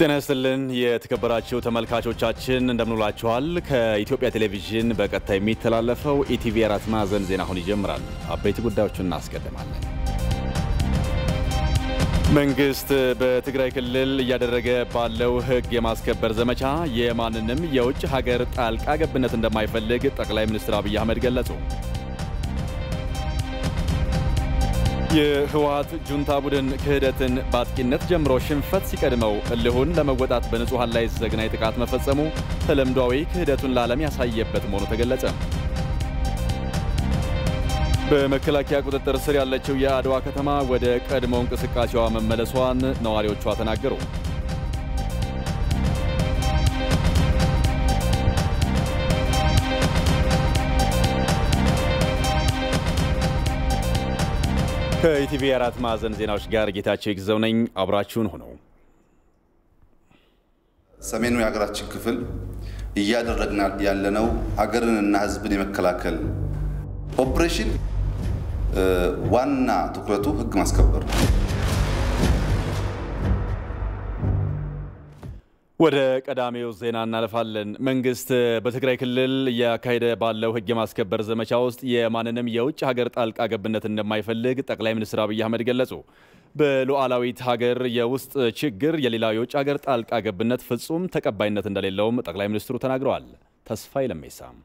ጤና ይስጥልን የተከበራችሁ ተመልካቾቻችን እንደምንውላችኋል። ከኢትዮጵያ ቴሌቪዥን በቀጥታ የሚተላለፈው ኢቲቪ አራት ማዕዘን ዜና አሁን ይጀምራል። አበይት ጉዳዮችን እናስቀድማለን። መንግስት በትግራይ ክልል እያደረገ ባለው ህግ የማስከበር ዘመቻ የማንንም የውጭ ሀገር ጣልቃ ገብነት እንደማይፈልግ ጠቅላይ ሚኒስትር አብይ አህመድ ገለጹ። የህወሀት ጁንታ ቡድን ክህደትን በአጥቂነት ጀምሮ ሽንፈት ሲቀድመው እልሁን ለመወጣት በንጹሐን ላይ ዘግናይ ጥቃት መፈጸሙ ተለምዷዊ ክህደቱን ለዓለም ያሳየበት መሆኑ ተገለጸ። በመከላከያ ቁጥጥር ስር ያለችው የአድዋ ከተማ ወደ ቀድሞ እንቅስቃሴዋ መመለሷን ነዋሪዎቿ ተናገሩ። ከኢቲቪ አራት ማዕዘን ዜናዎች ጋር ጌታቸው ይግዘው ነኝ። አብራችሁን ሆነው ሰሜኑ የሀገራችን ክፍል እያደረግን ያለነው ሀገርንና ሕዝብን የመከላከል ኦፕሬሽን ዋና ትኩረቱ ሕግ ማስከበር ነው። ወደ ቀዳሚው ዜና እናልፋለን። መንግስት በትግራይ ክልል እያካሄደ ባለው ህግ የማስከበር ዘመቻ ውስጥ የማንንም የውጭ ሀገር ጣልቃ ገብነት እንደማይፈልግ ጠቅላይ ሚኒስትር አብይ አህመድ ገለጹ። በሉዓላዊት ሀገር የውስጥ ችግር የሌላ የውጭ ሀገር ጣልቃ ገብነት ፍጹም ተቀባይነት እንደሌለውም ጠቅላይ ሚኒስትሩ ተናግረዋል። ተስፋ ለሜሳም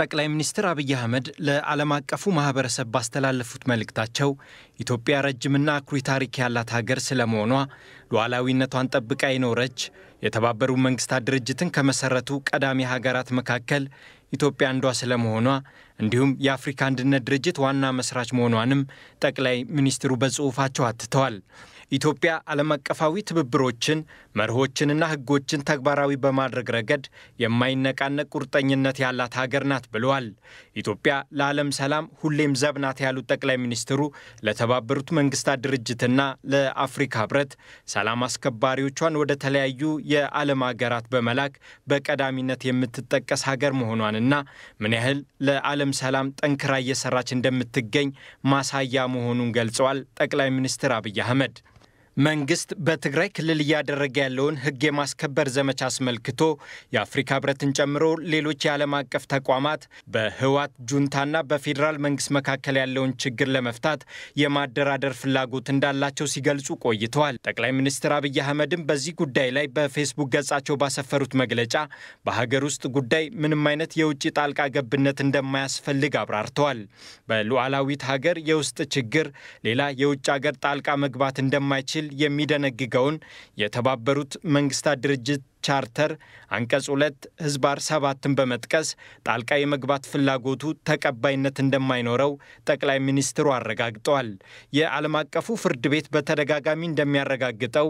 ጠቅላይ ሚኒስትር አብይ አህመድ ለዓለም አቀፉ ማህበረሰብ ባስተላለፉት መልእክታቸው ኢትዮጵያ ረጅምና አኩሪ ታሪክ ያላት ሀገር ስለመሆኗ ሉዓላዊነቷን ጠብቃ የኖረች የተባበሩት መንግስታት ድርጅትን ከመሰረቱ ቀዳሚ ሀገራት መካከል ኢትዮጵያ አንዷ ስለመሆኗ እንዲሁም የአፍሪካ አንድነት ድርጅት ዋና መስራች መሆኗንም ጠቅላይ ሚኒስትሩ በጽሑፋቸው አትተዋል። ኢትዮጵያ ዓለም አቀፋዊ ትብብሮችን መርሆችንና ሕጎችን ተግባራዊ በማድረግ ረገድ የማይነቃነቅ ቁርጠኝነት ያላት ሀገር ናት ብለዋል። ኢትዮጵያ ለዓለም ሰላም ሁሌም ዘብ ናት ያሉት ጠቅላይ ሚኒስትሩ ለተባበሩት መንግስታት ድርጅትና ለአፍሪካ ህብረት ሰላም አስከባሪዎቿን ወደ ተለያዩ የዓለም ሀገራት በመላክ በቀዳሚነት የምትጠቀስ ሀገር መሆኗንና ምን ያህል ለዓለም ሰላም ጠንክራ እየሰራች እንደምትገኝ ማሳያ መሆኑን ገልጸዋል ጠቅላይ ሚኒስትር አብይ አህመድ መንግስት በትግራይ ክልል እያደረገ ያለውን ህግ የማስከበር ዘመቻ አስመልክቶ የአፍሪካ ህብረትን ጨምሮ ሌሎች የዓለም አቀፍ ተቋማት በህዋት ጁንታና በፌዴራል መንግስት መካከል ያለውን ችግር ለመፍታት የማደራደር ፍላጎት እንዳላቸው ሲገልጹ ቆይተዋል። ጠቅላይ ሚኒስትር አብይ አህመድም በዚህ ጉዳይ ላይ በፌስቡክ ገጻቸው ባሰፈሩት መግለጫ በሀገር ውስጥ ጉዳይ ምንም አይነት የውጭ ጣልቃ ገብነት እንደማያስፈልግ አብራርተዋል። በሉዓላዊት ሀገር የውስጥ ችግር ሌላ የውጭ ሀገር ጣልቃ መግባት እንደማይችል የሚደነግገውን የተባበሩት መንግስታት ድርጅት ቻርተር አንቀጽ ሁለት ህዝባር ሰባትን በመጥቀስ ጣልቃ የመግባት ፍላጎቱ ተቀባይነት እንደማይኖረው ጠቅላይ ሚኒስትሩ አረጋግጠዋል። የዓለም አቀፉ ፍርድ ቤት በተደጋጋሚ እንደሚያረጋግጠው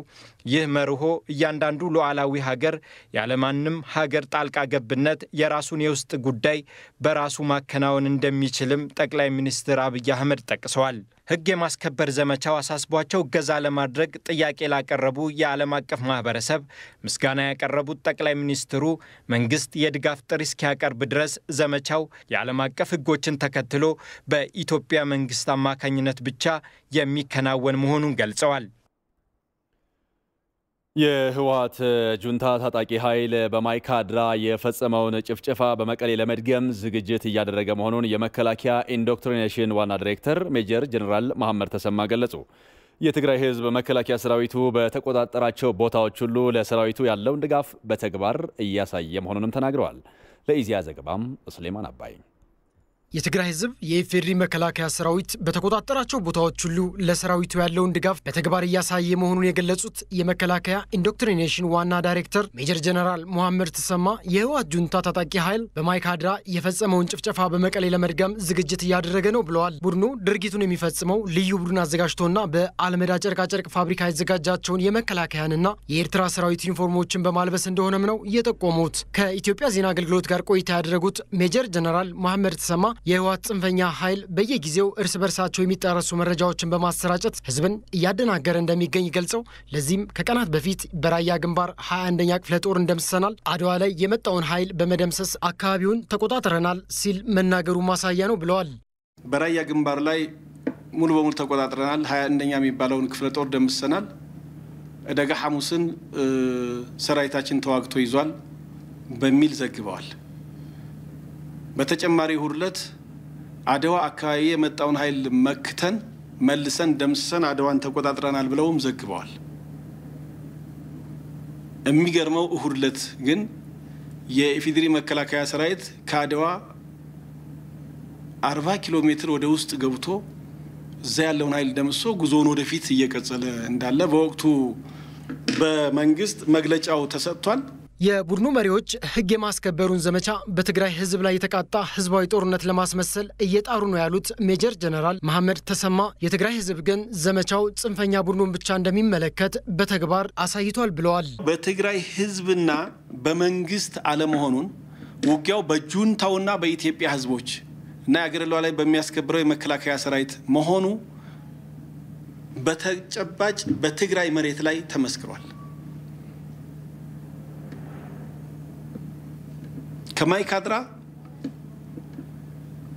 ይህ መርሆ እያንዳንዱ ሉዓላዊ ሀገር ያለማንም ሀገር ጣልቃ ገብነት የራሱን የውስጥ ጉዳይ በራሱ ማከናወን እንደሚችልም ጠቅላይ ሚኒስትር አብይ አህመድ ጠቅሰዋል። ህግ የማስከበር ዘመቻው አሳስቧቸው እገዛ ለማድረግ ጥያቄ ላቀረቡ የዓለም አቀፍ ማህበረሰብ ምስጋና ያቀ ያቀረቡት ጠቅላይ ሚኒስትሩ መንግስት የድጋፍ ጥሪ እስኪያቀርብ ድረስ ዘመቻው የዓለም አቀፍ ሕጎችን ተከትሎ በኢትዮጵያ መንግስት አማካኝነት ብቻ የሚከናወን መሆኑን ገልጸዋል። የህወሀት ጁንታ ታጣቂ ኃይል በማይካድራ የፈጸመውን ጭፍጨፋ በመቀሌ ለመድገም ዝግጅት እያደረገ መሆኑን የመከላከያ ኢንዶክትሪኔሽን ዋና ዲሬክተር ሜጀር ጀኔራል መሐመድ ተሰማ ገለጹ። የትግራይ ህዝብ መከላከያ ሰራዊቱ በተቆጣጠራቸው ቦታዎች ሁሉ ለሰራዊቱ ያለውን ድጋፍ በተግባር እያሳየ መሆኑንም ተናግረዋል። ለኢዜአ ዘገባም ስሌማን አባይ የትግራይ ህዝብ የኢፌዴሪ መከላከያ ሰራዊት በተቆጣጠራቸው ቦታዎች ሁሉ ለሰራዊቱ ያለውን ድጋፍ በተግባር እያሳየ መሆኑን የገለጹት የመከላከያ ኢንዶክትሪኔሽን ዋና ዳይሬክተር ሜጀር ጀነራል ሙሐመድ ተሰማ የህወሓት ጁንታ ታጣቂ ኃይል በማይካድራ የፈጸመውን ጭፍጨፋ በመቀሌ ለመድገም ዝግጅት እያደረገ ነው ብለዋል። ቡድኑ ድርጊቱን የሚፈጽመው ልዩ ቡድን አዘጋጅቶና በአልመዳ ጨርቃጨርቅ ፋብሪካ ያዘጋጃቸውን የመከላከያንና የኤርትራ ሰራዊት ዩኒፎርሞችን በማልበስ እንደሆነም ነው የጠቆሙት። ከኢትዮጵያ ዜና አገልግሎት ጋር ቆይታ ያደረጉት ሜጀር ጀነራል ሞሐመድ ተሰማ የህወሓት ጽንፈኛ ኃይል በየጊዜው እርስ በርሳቸው የሚጣረሱ መረጃዎችን በማሰራጨት ህዝብን እያደናገረ እንደሚገኝ ገልጸው ለዚህም ከቀናት በፊት በራያ ግንባር 21ኛ ክፍለ ጦር እንደምስሰናል፣ አድዋ ላይ የመጣውን ኃይል በመደምሰስ አካባቢውን ተቆጣጥረናል ሲል መናገሩ ማሳያ ነው ብለዋል። በራያ ግንባር ላይ ሙሉ በሙሉ ተቆጣጥረናል፣ 21ኛ የሚባለውን ክፍለ ጦር ደምስሰናል፣ እደጋ ሐሙስን ሰራዊታችን ተዋግቶ ይዟል በሚል ዘግበዋል። በተጨማሪ እሑድ ዕለት አድዋ አካባቢ የመጣውን ኃይል መክተን መልሰን ደምስሰን አድዋን ተቆጣጥረናል ብለውም ዘግበዋል። የሚገርመው እሁድለት ዕለት ግን የኢፌዴሪ መከላከያ ሰራዊት ከአድዋ አርባ ኪሎ ሜትር ወደ ውስጥ ገብቶ እዛ ያለውን ኃይል ደምሶ ጉዞውን ወደፊት እየቀጸለ እንዳለ በወቅቱ በመንግስት መግለጫው ተሰጥቷል። የቡድኑ መሪዎች ህግ የማስከበሩን ዘመቻ በትግራይ ህዝብ ላይ የተቃጣ ህዝባዊ ጦርነት ለማስመሰል እየጣሩ ነው ያሉት ሜጀር ጀነራል መሐመድ ተሰማ፣ የትግራይ ህዝብ ግን ዘመቻው ጽንፈኛ ቡድኑን ብቻ እንደሚመለከት በተግባር አሳይቷል ብለዋል። በትግራይ ህዝብና በመንግስት አለመሆኑን ውጊያው በጁንታውና በኢትዮጵያ ህዝቦች እና የአገር ላይ በሚያስከብረው የመከላከያ ሰራዊት መሆኑ በተጨባጭ በትግራይ መሬት ላይ ተመስክሯል። ከማይካድራ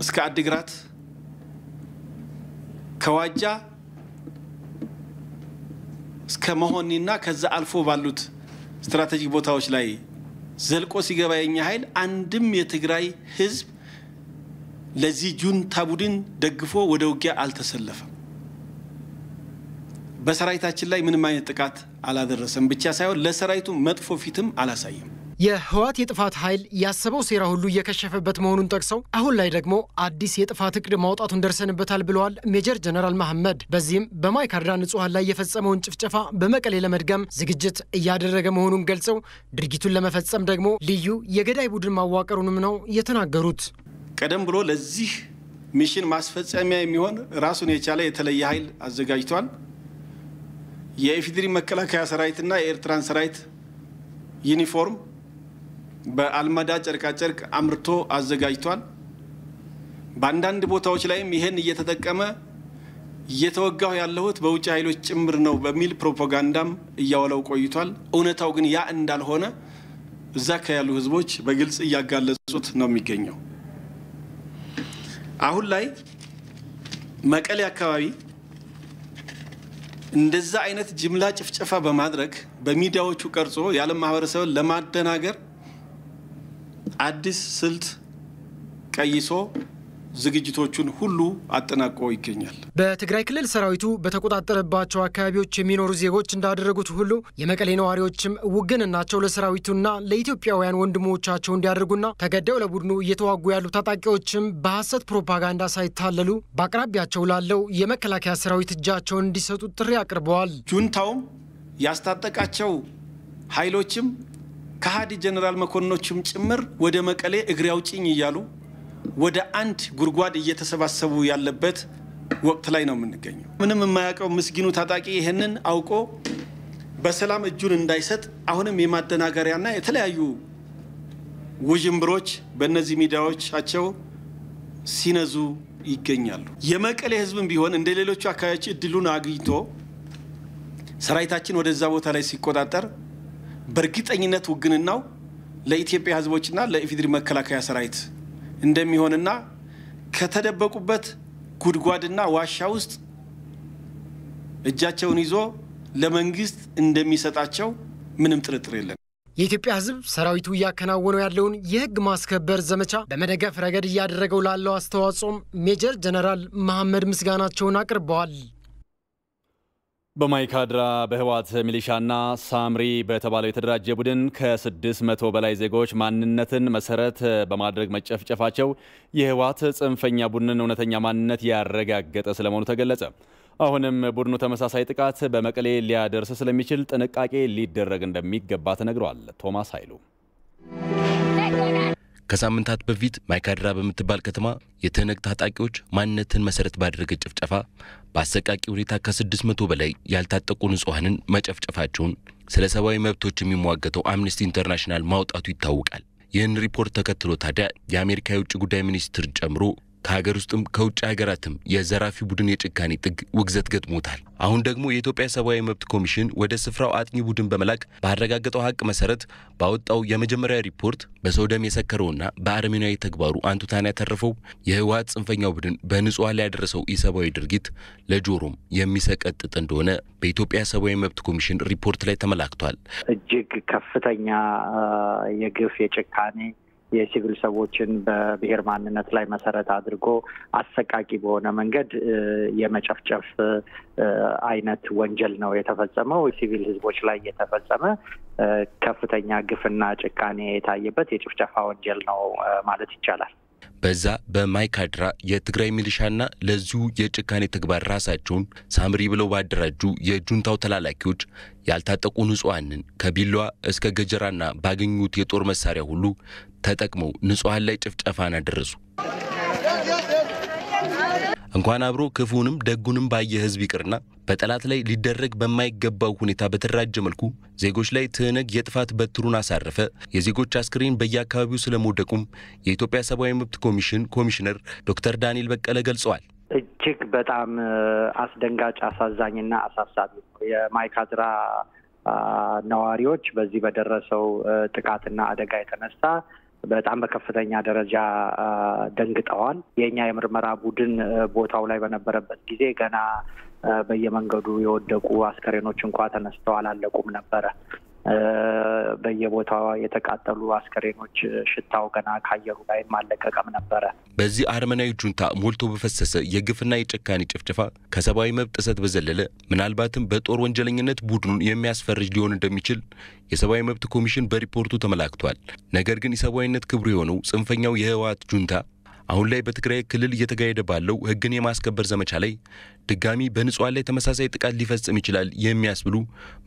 እስከ አድግራት ከዋጃ እስከ መሆኒና ከዛ አልፎ ባሉት ስትራቴጂክ ቦታዎች ላይ ዘልቆ ሲገባ የኛ ኃይል አንድም የትግራይ ህዝብ ለዚህ ጁንታ ቡድን ደግፎ ወደ ውጊያ አልተሰለፈም። በሰራዊታችን ላይ ምንም አይነት ጥቃት አላደረሰም ብቻ ሳይሆን ለሰራዊቱ መጥፎ ፊትም አላሳየም። የህወሓት የጥፋት ኃይል ያሰበው ሴራ ሁሉ እየከሸፈበት መሆኑን ጠቅሰው አሁን ላይ ደግሞ አዲስ የጥፋት እቅድ ማውጣቱን ደርሰንበታል ብለዋል ሜጀር ጀነራል መሐመድ። በዚህም በማይካድራ ንጹሐን ላይ የፈጸመውን ጭፍጨፋ በመቀሌ ለመድገም ዝግጅት እያደረገ መሆኑን ገልጸው ድርጊቱን ለመፈጸም ደግሞ ልዩ የገዳይ ቡድን ማዋቀሩንም ነው የተናገሩት። ቀደም ብሎ ለዚህ ሚሽን ማስፈጸሚያ የሚሆን ራሱን የቻለ የተለየ ኃይል አዘጋጅቷል። የኢፌዴሪ መከላከያ ሰራዊትና የኤርትራን ሰራዊት ዩኒፎርም በአልመዳ ጨርቃጨርቅ አምርቶ አዘጋጅቷል። በአንዳንድ ቦታዎች ላይም ይህን እየተጠቀመ እየተወጋሁ ያለሁት በውጭ ኃይሎች ጭምር ነው በሚል ፕሮፓጋንዳም እያወለው ቆይቷል። እውነታው ግን ያ እንዳልሆነ እዛ ከያሉ ህዝቦች በግልጽ እያጋለጹት ነው የሚገኘው። አሁን ላይ መቀሌ አካባቢ እንደዛ አይነት ጅምላ ጭፍጨፋ በማድረግ በሚዲያዎቹ ቀርጾ የዓለም ማህበረሰብን ለማደናገር አዲስ ስልት ቀይሶ ዝግጅቶቹን ሁሉ አጠናቆ ይገኛል። በትግራይ ክልል ሰራዊቱ በተቆጣጠረባቸው አካባቢዎች የሚኖሩ ዜጎች እንዳደረጉት ሁሉ የመቀሌ ነዋሪዎችም ውግንናቸው ለሰራዊቱና ለኢትዮጵያውያን ወንድሞቻቸው እንዲያደርጉና ተገደው ለቡድኑ እየተዋጉ ያሉ ታጣቂዎችም በሐሰት ፕሮፓጋንዳ ሳይታለሉ በአቅራቢያቸው ላለው የመከላከያ ሰራዊት እጃቸውን እንዲሰጡ ጥሪ አቅርበዋል። ጁንታውም ያስታጠቃቸው ኃይሎችም ከሃዲ ጀነራል መኮንኖችም ጭምር ወደ መቀሌ እግሬ አውጭኝ እያሉ ወደ አንድ ጉድጓድ እየተሰባሰቡ ያለበት ወቅት ላይ ነው የምንገኘው። ምንም የማያውቀው ምስጊኑ ታጣቂ ይህንን አውቆ በሰላም እጁን እንዳይሰጥ አሁንም የማደናገሪያና የተለያዩ ውዥንብሮች በእነዚህ ሚዲያዎቻቸው ሲነዙ ይገኛሉ። የመቀሌ ህዝብም ቢሆን እንደ ሌሎቹ አካባቢዎች እድሉን አግኝቶ ሰራዊታችን ወደዛ ቦታ ላይ ሲቆጣጠር በእርግጠኝነት ውግንናው ለኢትዮጵያ ህዝቦችና ለኢፌዴሪ መከላከያ ሰራዊት እንደሚሆንና ከተደበቁበት ጉድጓድና ዋሻ ውስጥ እጃቸውን ይዞ ለመንግስት እንደሚሰጣቸው ምንም ጥርጥር የለም። የኢትዮጵያ ህዝብ ሰራዊቱ እያከናወነው ያለውን የህግ ማስከበር ዘመቻ በመደገፍ ረገድ እያደረገው ላለው አስተዋጽኦም ሜጀር ጀነራል መሐመድ ምስጋናቸውን አቅርበዋል። በማይካድራ በህወሓት ሚሊሻና ሳምሪ በተባለው የተደራጀ ቡድን ከ600 በላይ ዜጎች ማንነትን መሰረት በማድረግ መጨፍጨፋቸው የህወሓት ጽንፈኛ ቡድንን እውነተኛ ማንነት ያረጋገጠ ስለመሆኑ ተገለጸ። አሁንም ቡድኑ ተመሳሳይ ጥቃት በመቀሌ ሊያደርስ ስለሚችል ጥንቃቄ ሊደረግ እንደሚገባ ተነግሯል። ቶማስ ኃይሉ ከሳምንታት በፊት ማይካድራ በምትባል ከተማ የትህነግ ታጣቂዎች ማንነትን መሰረት ባደረገ ጭፍጨፋ በአሰቃቂ ሁኔታ ከስድስት መቶ በላይ ያልታጠቁ ንጹሐንን መጨፍጨፋቸውን ስለ ሰብአዊ መብቶች የሚሟገተው አምነስቲ ኢንተርናሽናል ማውጣቱ ይታወቃል። ይህን ሪፖርት ተከትሎ ታዲያ የአሜሪካ የውጭ ጉዳይ ሚኒስትር ጨምሮ ከሀገር ውስጥም ከውጭ ሀገራትም የዘራፊ ቡድን የጭካኔ ጥግ ውግዘት ገጥሞታል። አሁን ደግሞ የኢትዮጵያ ሰብአዊ መብት ኮሚሽን ወደ ስፍራው አጥኚ ቡድን በመላክ ባረጋገጠው ሀቅ መሰረት ባወጣው የመጀመሪያ ሪፖርት በሰው ደም የሰከረውና በአረመኔያዊ ተግባሩ አንቱታን ያተረፈው የህወሀት ጽንፈኛው ቡድን በንጹሐን ላይ ያደረሰው ኢሰብአዊ ድርጊት ለጆሮም የሚሰቀጥጥ እንደሆነ በኢትዮጵያ ሰብአዊ መብት ኮሚሽን ሪፖርት ላይ ተመላክቷል። እጅግ ከፍተኛ የግፍ የጭካኔ የሲቪል ሰዎችን በብሔር ማንነት ላይ መሰረት አድርጎ አሰቃቂ በሆነ መንገድ የመጨፍጨፍ አይነት ወንጀል ነው የተፈጸመው። ሲቪል ህዝቦች ላይ የተፈጸመ ከፍተኛ ግፍና ጭካኔ የታየበት የጭፍጨፋ ወንጀል ነው ማለት ይቻላል። በዛ በማይካድራ የትግራይ ሚሊሻና ለዚሁ የጭካኔ ተግባር ራሳቸውን ሳምሪ ብለው ባደራጁ የጁንታው ተላላኪዎች ያልታጠቁ ንጹሐንን ከቢሏ እስከ ገጀራና ባገኙት የጦር መሳሪያ ሁሉ ተጠቅመው ንጹሐን ላይ ጭፍጨፋን አደረሱ። እንኳን አብሮ ክፉንም ደጉንም ባየ ህዝብ ይቅርና በጠላት ላይ ሊደረግ በማይገባው ሁኔታ በተደራጀ መልኩ ዜጎች ላይ ትህነግ የጥፋት በትሩን አሳረፈ። የዜጎች አስክሬን በየአካባቢው ስለመውደቁም የኢትዮጵያ ሰብአዊ መብት ኮሚሽን ኮሚሽነር ዶክተር ዳንኤል በቀለ ገልጸዋል። እጅግ በጣም አስደንጋጭ አሳዛኝና አሳሳቢ የማይካድራ ነዋሪዎች በዚህ በደረሰው ጥቃትና አደጋ የተነሳ በጣም በከፍተኛ ደረጃ ደንግጠዋል። የእኛ የምርመራ ቡድን ቦታው ላይ በነበረበት ጊዜ ገና በየመንገዱ የወደቁ አስከሬኖች እንኳ ተነስተው አላለቁም ነበረ። በየቦታዋ የተቃጠሉ አስከሬኖች ሽታው ገና ከአየሩ ላይ ማለቀቀም ነበረ። በዚህ አርመናዊ ጁንታ ሞልቶ በፈሰሰ የግፍና የጭካኔ ጭፍጨፋ ከሰብአዊ መብት ጥሰት በዘለለ ምናልባትም በጦር ወንጀለኝነት ቡድኑን የሚያስፈርጅ ሊሆን እንደሚችል የሰብአዊ መብት ኮሚሽን በሪፖርቱ ተመላክቷል። ነገር ግን የሰብአዊነት ክብሩ የሆነው ጽንፈኛው የህወሀት ጁንታ አሁን ላይ በትግራይ ክልል እየተካሄደ ባለው ህግን የማስከበር ዘመቻ ላይ ድጋሚ በንጹሐን ላይ ተመሳሳይ ጥቃት ሊፈጽም ይችላል የሚያስብሉ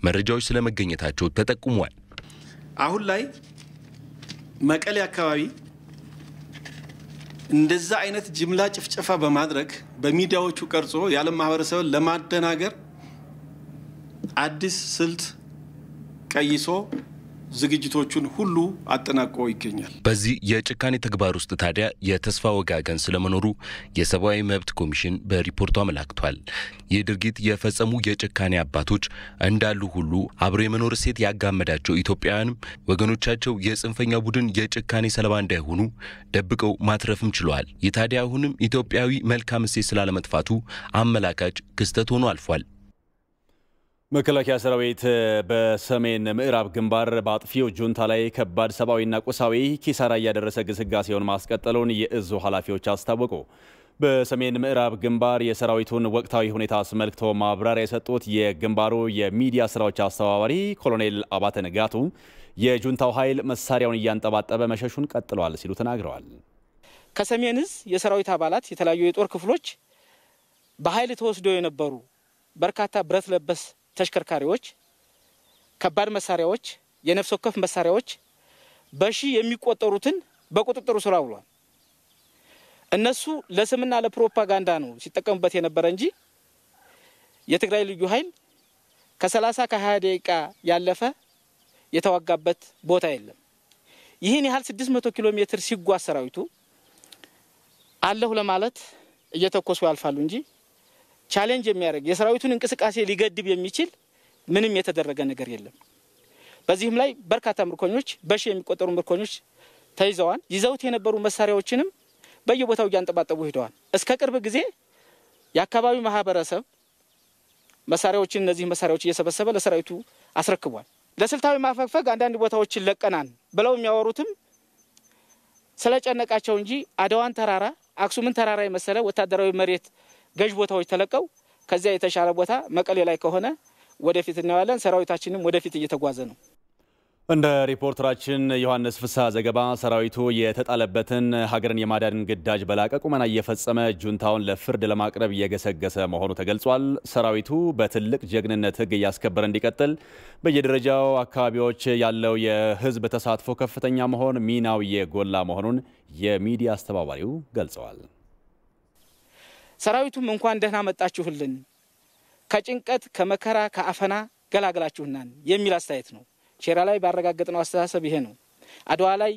መረጃዎች ስለመገኘታቸው ተጠቁሟል። አሁን ላይ መቀሌ አካባቢ እንደዛ አይነት ጅምላ ጭፍጨፋ በማድረግ በሚዲያዎቹ ቀርጾ የዓለም ማህበረሰብን ለማደናገር አዲስ ስልት ቀይሶ ዝግጅቶቹን ሁሉ አጠናቆ ይገኛል። በዚህ የጭካኔ ተግባር ውስጥ ታዲያ የተስፋ ወጋገን ስለመኖሩ የሰብአዊ መብት ኮሚሽን በሪፖርቱ አመላክቷል። ይህ ድርጊት የፈጸሙ የጭካኔ አባቶች እንዳሉ ሁሉ አብሮ የመኖር እሴት ያጋመዳቸው ኢትዮጵያውያንም ወገኖቻቸው የጽንፈኛ ቡድን የጭካኔ ሰለባ እንዳይሆኑ ደብቀው ማትረፍም ችለዋል። ይህ ታዲያ አሁንም ኢትዮጵያዊ መልካም እሴት ስላለመጥፋቱ አመላካች ክስተት ሆኖ አልፏል። መከላከያ ሰራዊት በሰሜን ምዕራብ ግንባር በአጥፊው ጁንታ ላይ ከባድ ሰብአዊና ቁሳዊ ኪሳራ እያደረሰ ግስጋሴውን ማስቀጠሉን የእዙ ኃላፊዎች አስታወቁ። በሰሜን ምዕራብ ግንባር የሰራዊቱን ወቅታዊ ሁኔታ አስመልክቶ ማብራሪያ የሰጡት የግንባሩ የሚዲያ ስራዎች አስተባባሪ ኮሎኔል አባተ ንጋቱ የጁንታው ኃይል መሳሪያውን እያንጠባጠበ መሸሹን ቀጥሏል ሲሉ ተናግረዋል። ከሰሜን እዝ የሰራዊት አባላት የተለያዩ የጦር ክፍሎች በኃይል ተወስደው የነበሩ በርካታ ብረት ለበስ ተሽከርካሪዎች፣ ከባድ መሳሪያዎች፣ የነፍስ ወከፍ መሳሪያዎች በሺ የሚቆጠሩትን በቁጥጥሩ ስር አውሏል። እነሱ ለስምና ለፕሮፓጋንዳ ነው ሲጠቀሙበት የነበረ እንጂ የትግራይ ልዩ ኃይል ከሰላሳ ከሀያ ደቂቃ ያለፈ የተዋጋበት ቦታ የለም። ይህን ያህል 600 ኪሎ ሜትር ሲጓዝ ሰራዊቱ አለሁ ለማለት እየተኮሱ ያልፋሉ እንጂ ቻሌንጅ የሚያደርግ የሰራዊቱን እንቅስቃሴ ሊገድብ የሚችል ምንም የተደረገ ነገር የለም። በዚህም ላይ በርካታ ምርኮኞች፣ በሺ የሚቆጠሩ ምርኮኞች ተይዘዋል። ይዘውት የነበሩ መሳሪያዎችንም በየቦታው እያንጠባጠቡ ሂደዋል። እስከ ቅርብ ጊዜ የአካባቢው ማህበረሰብ መሳሪያዎችን እነዚህ መሳሪያዎች እየሰበሰበ ለሰራዊቱ አስረክቧል። ለስልታዊ ማፈግፈግ አንዳንድ ቦታዎችን ለቀናን ብለው የሚያወሩትም ስለጨነቃቸው እንጂ አድዋን ተራራ፣ አክሱምን ተራራ የመሰለ ወታደራዊ መሬት ገዥ ቦታዎች ተለቀው ከዚያ የተሻለ ቦታ መቀሌ ላይ ከሆነ ወደፊት እናያለን። ሰራዊታችንም ወደፊት እየተጓዘ ነው። እንደ ሪፖርተራችን ዮሐንስ ፍስሐ ዘገባ ሰራዊቱ የተጣለበትን ሀገርን የማዳን ግዳጅ በላቀ ቁመና እየፈጸመ ጁንታውን ለፍርድ ለማቅረብ እየገሰገሰ መሆኑ ተገልጿል። ሰራዊቱ በትልቅ ጀግንነት ሕግ እያስከበረ እንዲቀጥል በየደረጃው አካባቢዎች ያለው የህዝብ ተሳትፎ ከፍተኛ መሆን ሚናው የጎላ መሆኑን የሚዲያ አስተባባሪው ገልጸዋል። ሰራዊቱም እንኳን ደህና መጣችሁልን ከጭንቀት ከመከራ ከአፈና ገላግላችሁናን የሚል አስተያየት ነው። ሼራ ላይ ባረጋገጥነው አስተሳሰብ ይሄ ነው። አድዋ ላይ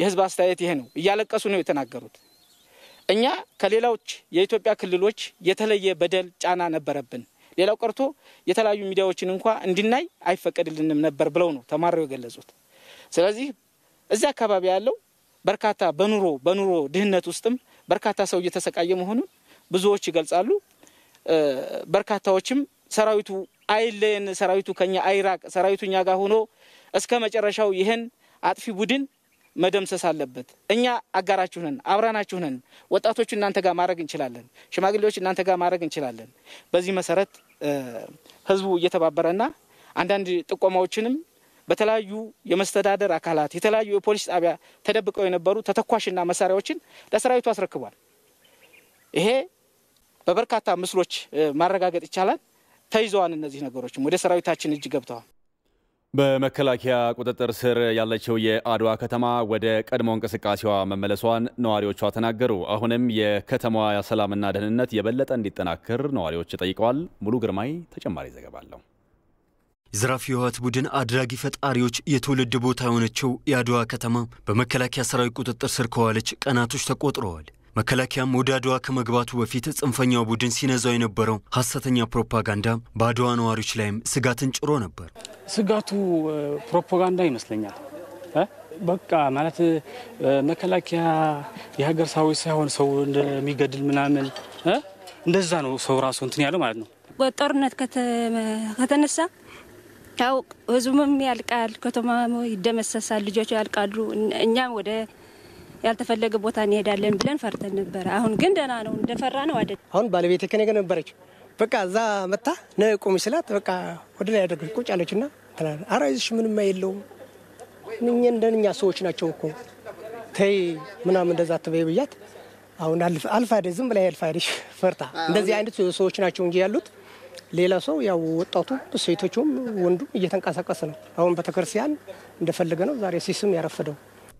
የህዝብ አስተያየት ይሄ ነው። እያለቀሱ ነው የተናገሩት። እኛ ከሌላዎች የኢትዮጵያ ክልሎች የተለየ በደል ጫና ነበረብን። ሌላው ቀርቶ የተለያዩ ሚዲያዎችን እንኳ እንድናይ አይፈቀድልንም ነበር ብለው ነው ተማረው የገለጹት። ስለዚህ እዚያ አካባቢ ያለው በርካታ በኑሮ በኑሮ ድህነት ውስጥም በርካታ ሰው እየተሰቃየ መሆኑን ብዙዎች ይገልጻሉ። በርካታዎችም ሰራዊቱ አይለየን፣ ሰራዊቱ ከኛ አይራቅ፣ ሰራዊቱ እኛ ጋር ሆኖ እስከ መጨረሻው ይህን አጥፊ ቡድን መደምሰስ አለበት። እኛ አጋራችሁ ነን፣ አብራናችሁ ነን። ወጣቶቹ እናንተ ጋር ማድረግ እንችላለን፣ ሽማግሌዎች እናንተ ጋር ማድረግ እንችላለን። በዚህ መሰረት ህዝቡ እየተባበረና አንዳንድ ጥቆማዎችንም በተለያዩ የመስተዳደር አካላት የተለያዩ የፖሊስ ጣቢያ ተደብቀው የነበሩ ተተኳሽና መሳሪያዎችን ለሰራዊቱ አስረክቧል። ይሄ በበርካታ ምስሎች ማረጋገጥ ይቻላል። ተይዘዋል። እነዚህ ነገሮችም ወደ ሰራዊታችን እጅ ገብተዋል። በመከላከያ ቁጥጥር ስር ያለችው የአድዋ ከተማ ወደ ቀድሞ እንቅስቃሴዋ መመለሷን ነዋሪዎቿ ተናገሩ። አሁንም የከተማዋ ሰላምና ደህንነት የበለጠ እንዲጠናከር ነዋሪዎች ጠይቀዋል። ሙሉ ግርማይ ተጨማሪ ዘገባ አለው። የዘራፊ ህወሓት ቡድን አድራጊ ፈጣሪዎች የትውልድ ቦታ የሆነችው የአድዋ ከተማ በመከላከያ ሰራዊት ቁጥጥር ስር ከዋለች ቀናቶች ተቆጥረዋል። መከላከያም ወደ አድዋ ከመግባቱ በፊት ጽንፈኛው ቡድን ሲነዛው የነበረው ሀሰተኛ ፕሮፓጋንዳ በአድዋ ነዋሪዎች ላይም ስጋትን ጭሮ ነበር። ስጋቱ ፕሮፓጋንዳ ይመስለኛል። በቃ ማለት መከላከያ የሀገር ሰራዊት ሳይሆን ሰው እንደሚገድል ምናምን እንደዛ ነው ሰው ራሱ እንትን ያለው ማለት ነው። ጦርነት ከተነሳ ያው ህዝቡም ያልቃል፣ ከተማ ይደመሰሳል፣ ልጆች ያልቃሉ፣ እኛም ወደ ያልተፈለገ ቦታ እንሄዳለን ብለን ፈርተን ነበረ። አሁን ግን ደህና ነው፣ እንደፈራ ነው አደ አሁን ባለቤት ከነገ ነበረች። በቃ እዛ መታ ነ ቁሚ ስላት በቃ ወደ ላይ ያደረገች ቁጭ አለች እና ኧረ ይዝሽ ምንም የለውም እንደኛ ሰዎች ናቸው እኮ ተይ ምናምን እንደዛ አትበይ ብያት አሁን አልፋ ደ ዝም ብላ አልፋ ሄደሽ ፈርታ እንደዚህ አይነት ሰዎች ናቸው እንጂ ያሉት ሌላ ሰው ያው ወጣቱ ሴቶቹም ወንዱም እየተንቀሳቀሰ ነው። አሁን ቤተክርስቲያን እንደፈለገ ነው ዛሬ ሲስም ያረፈደው።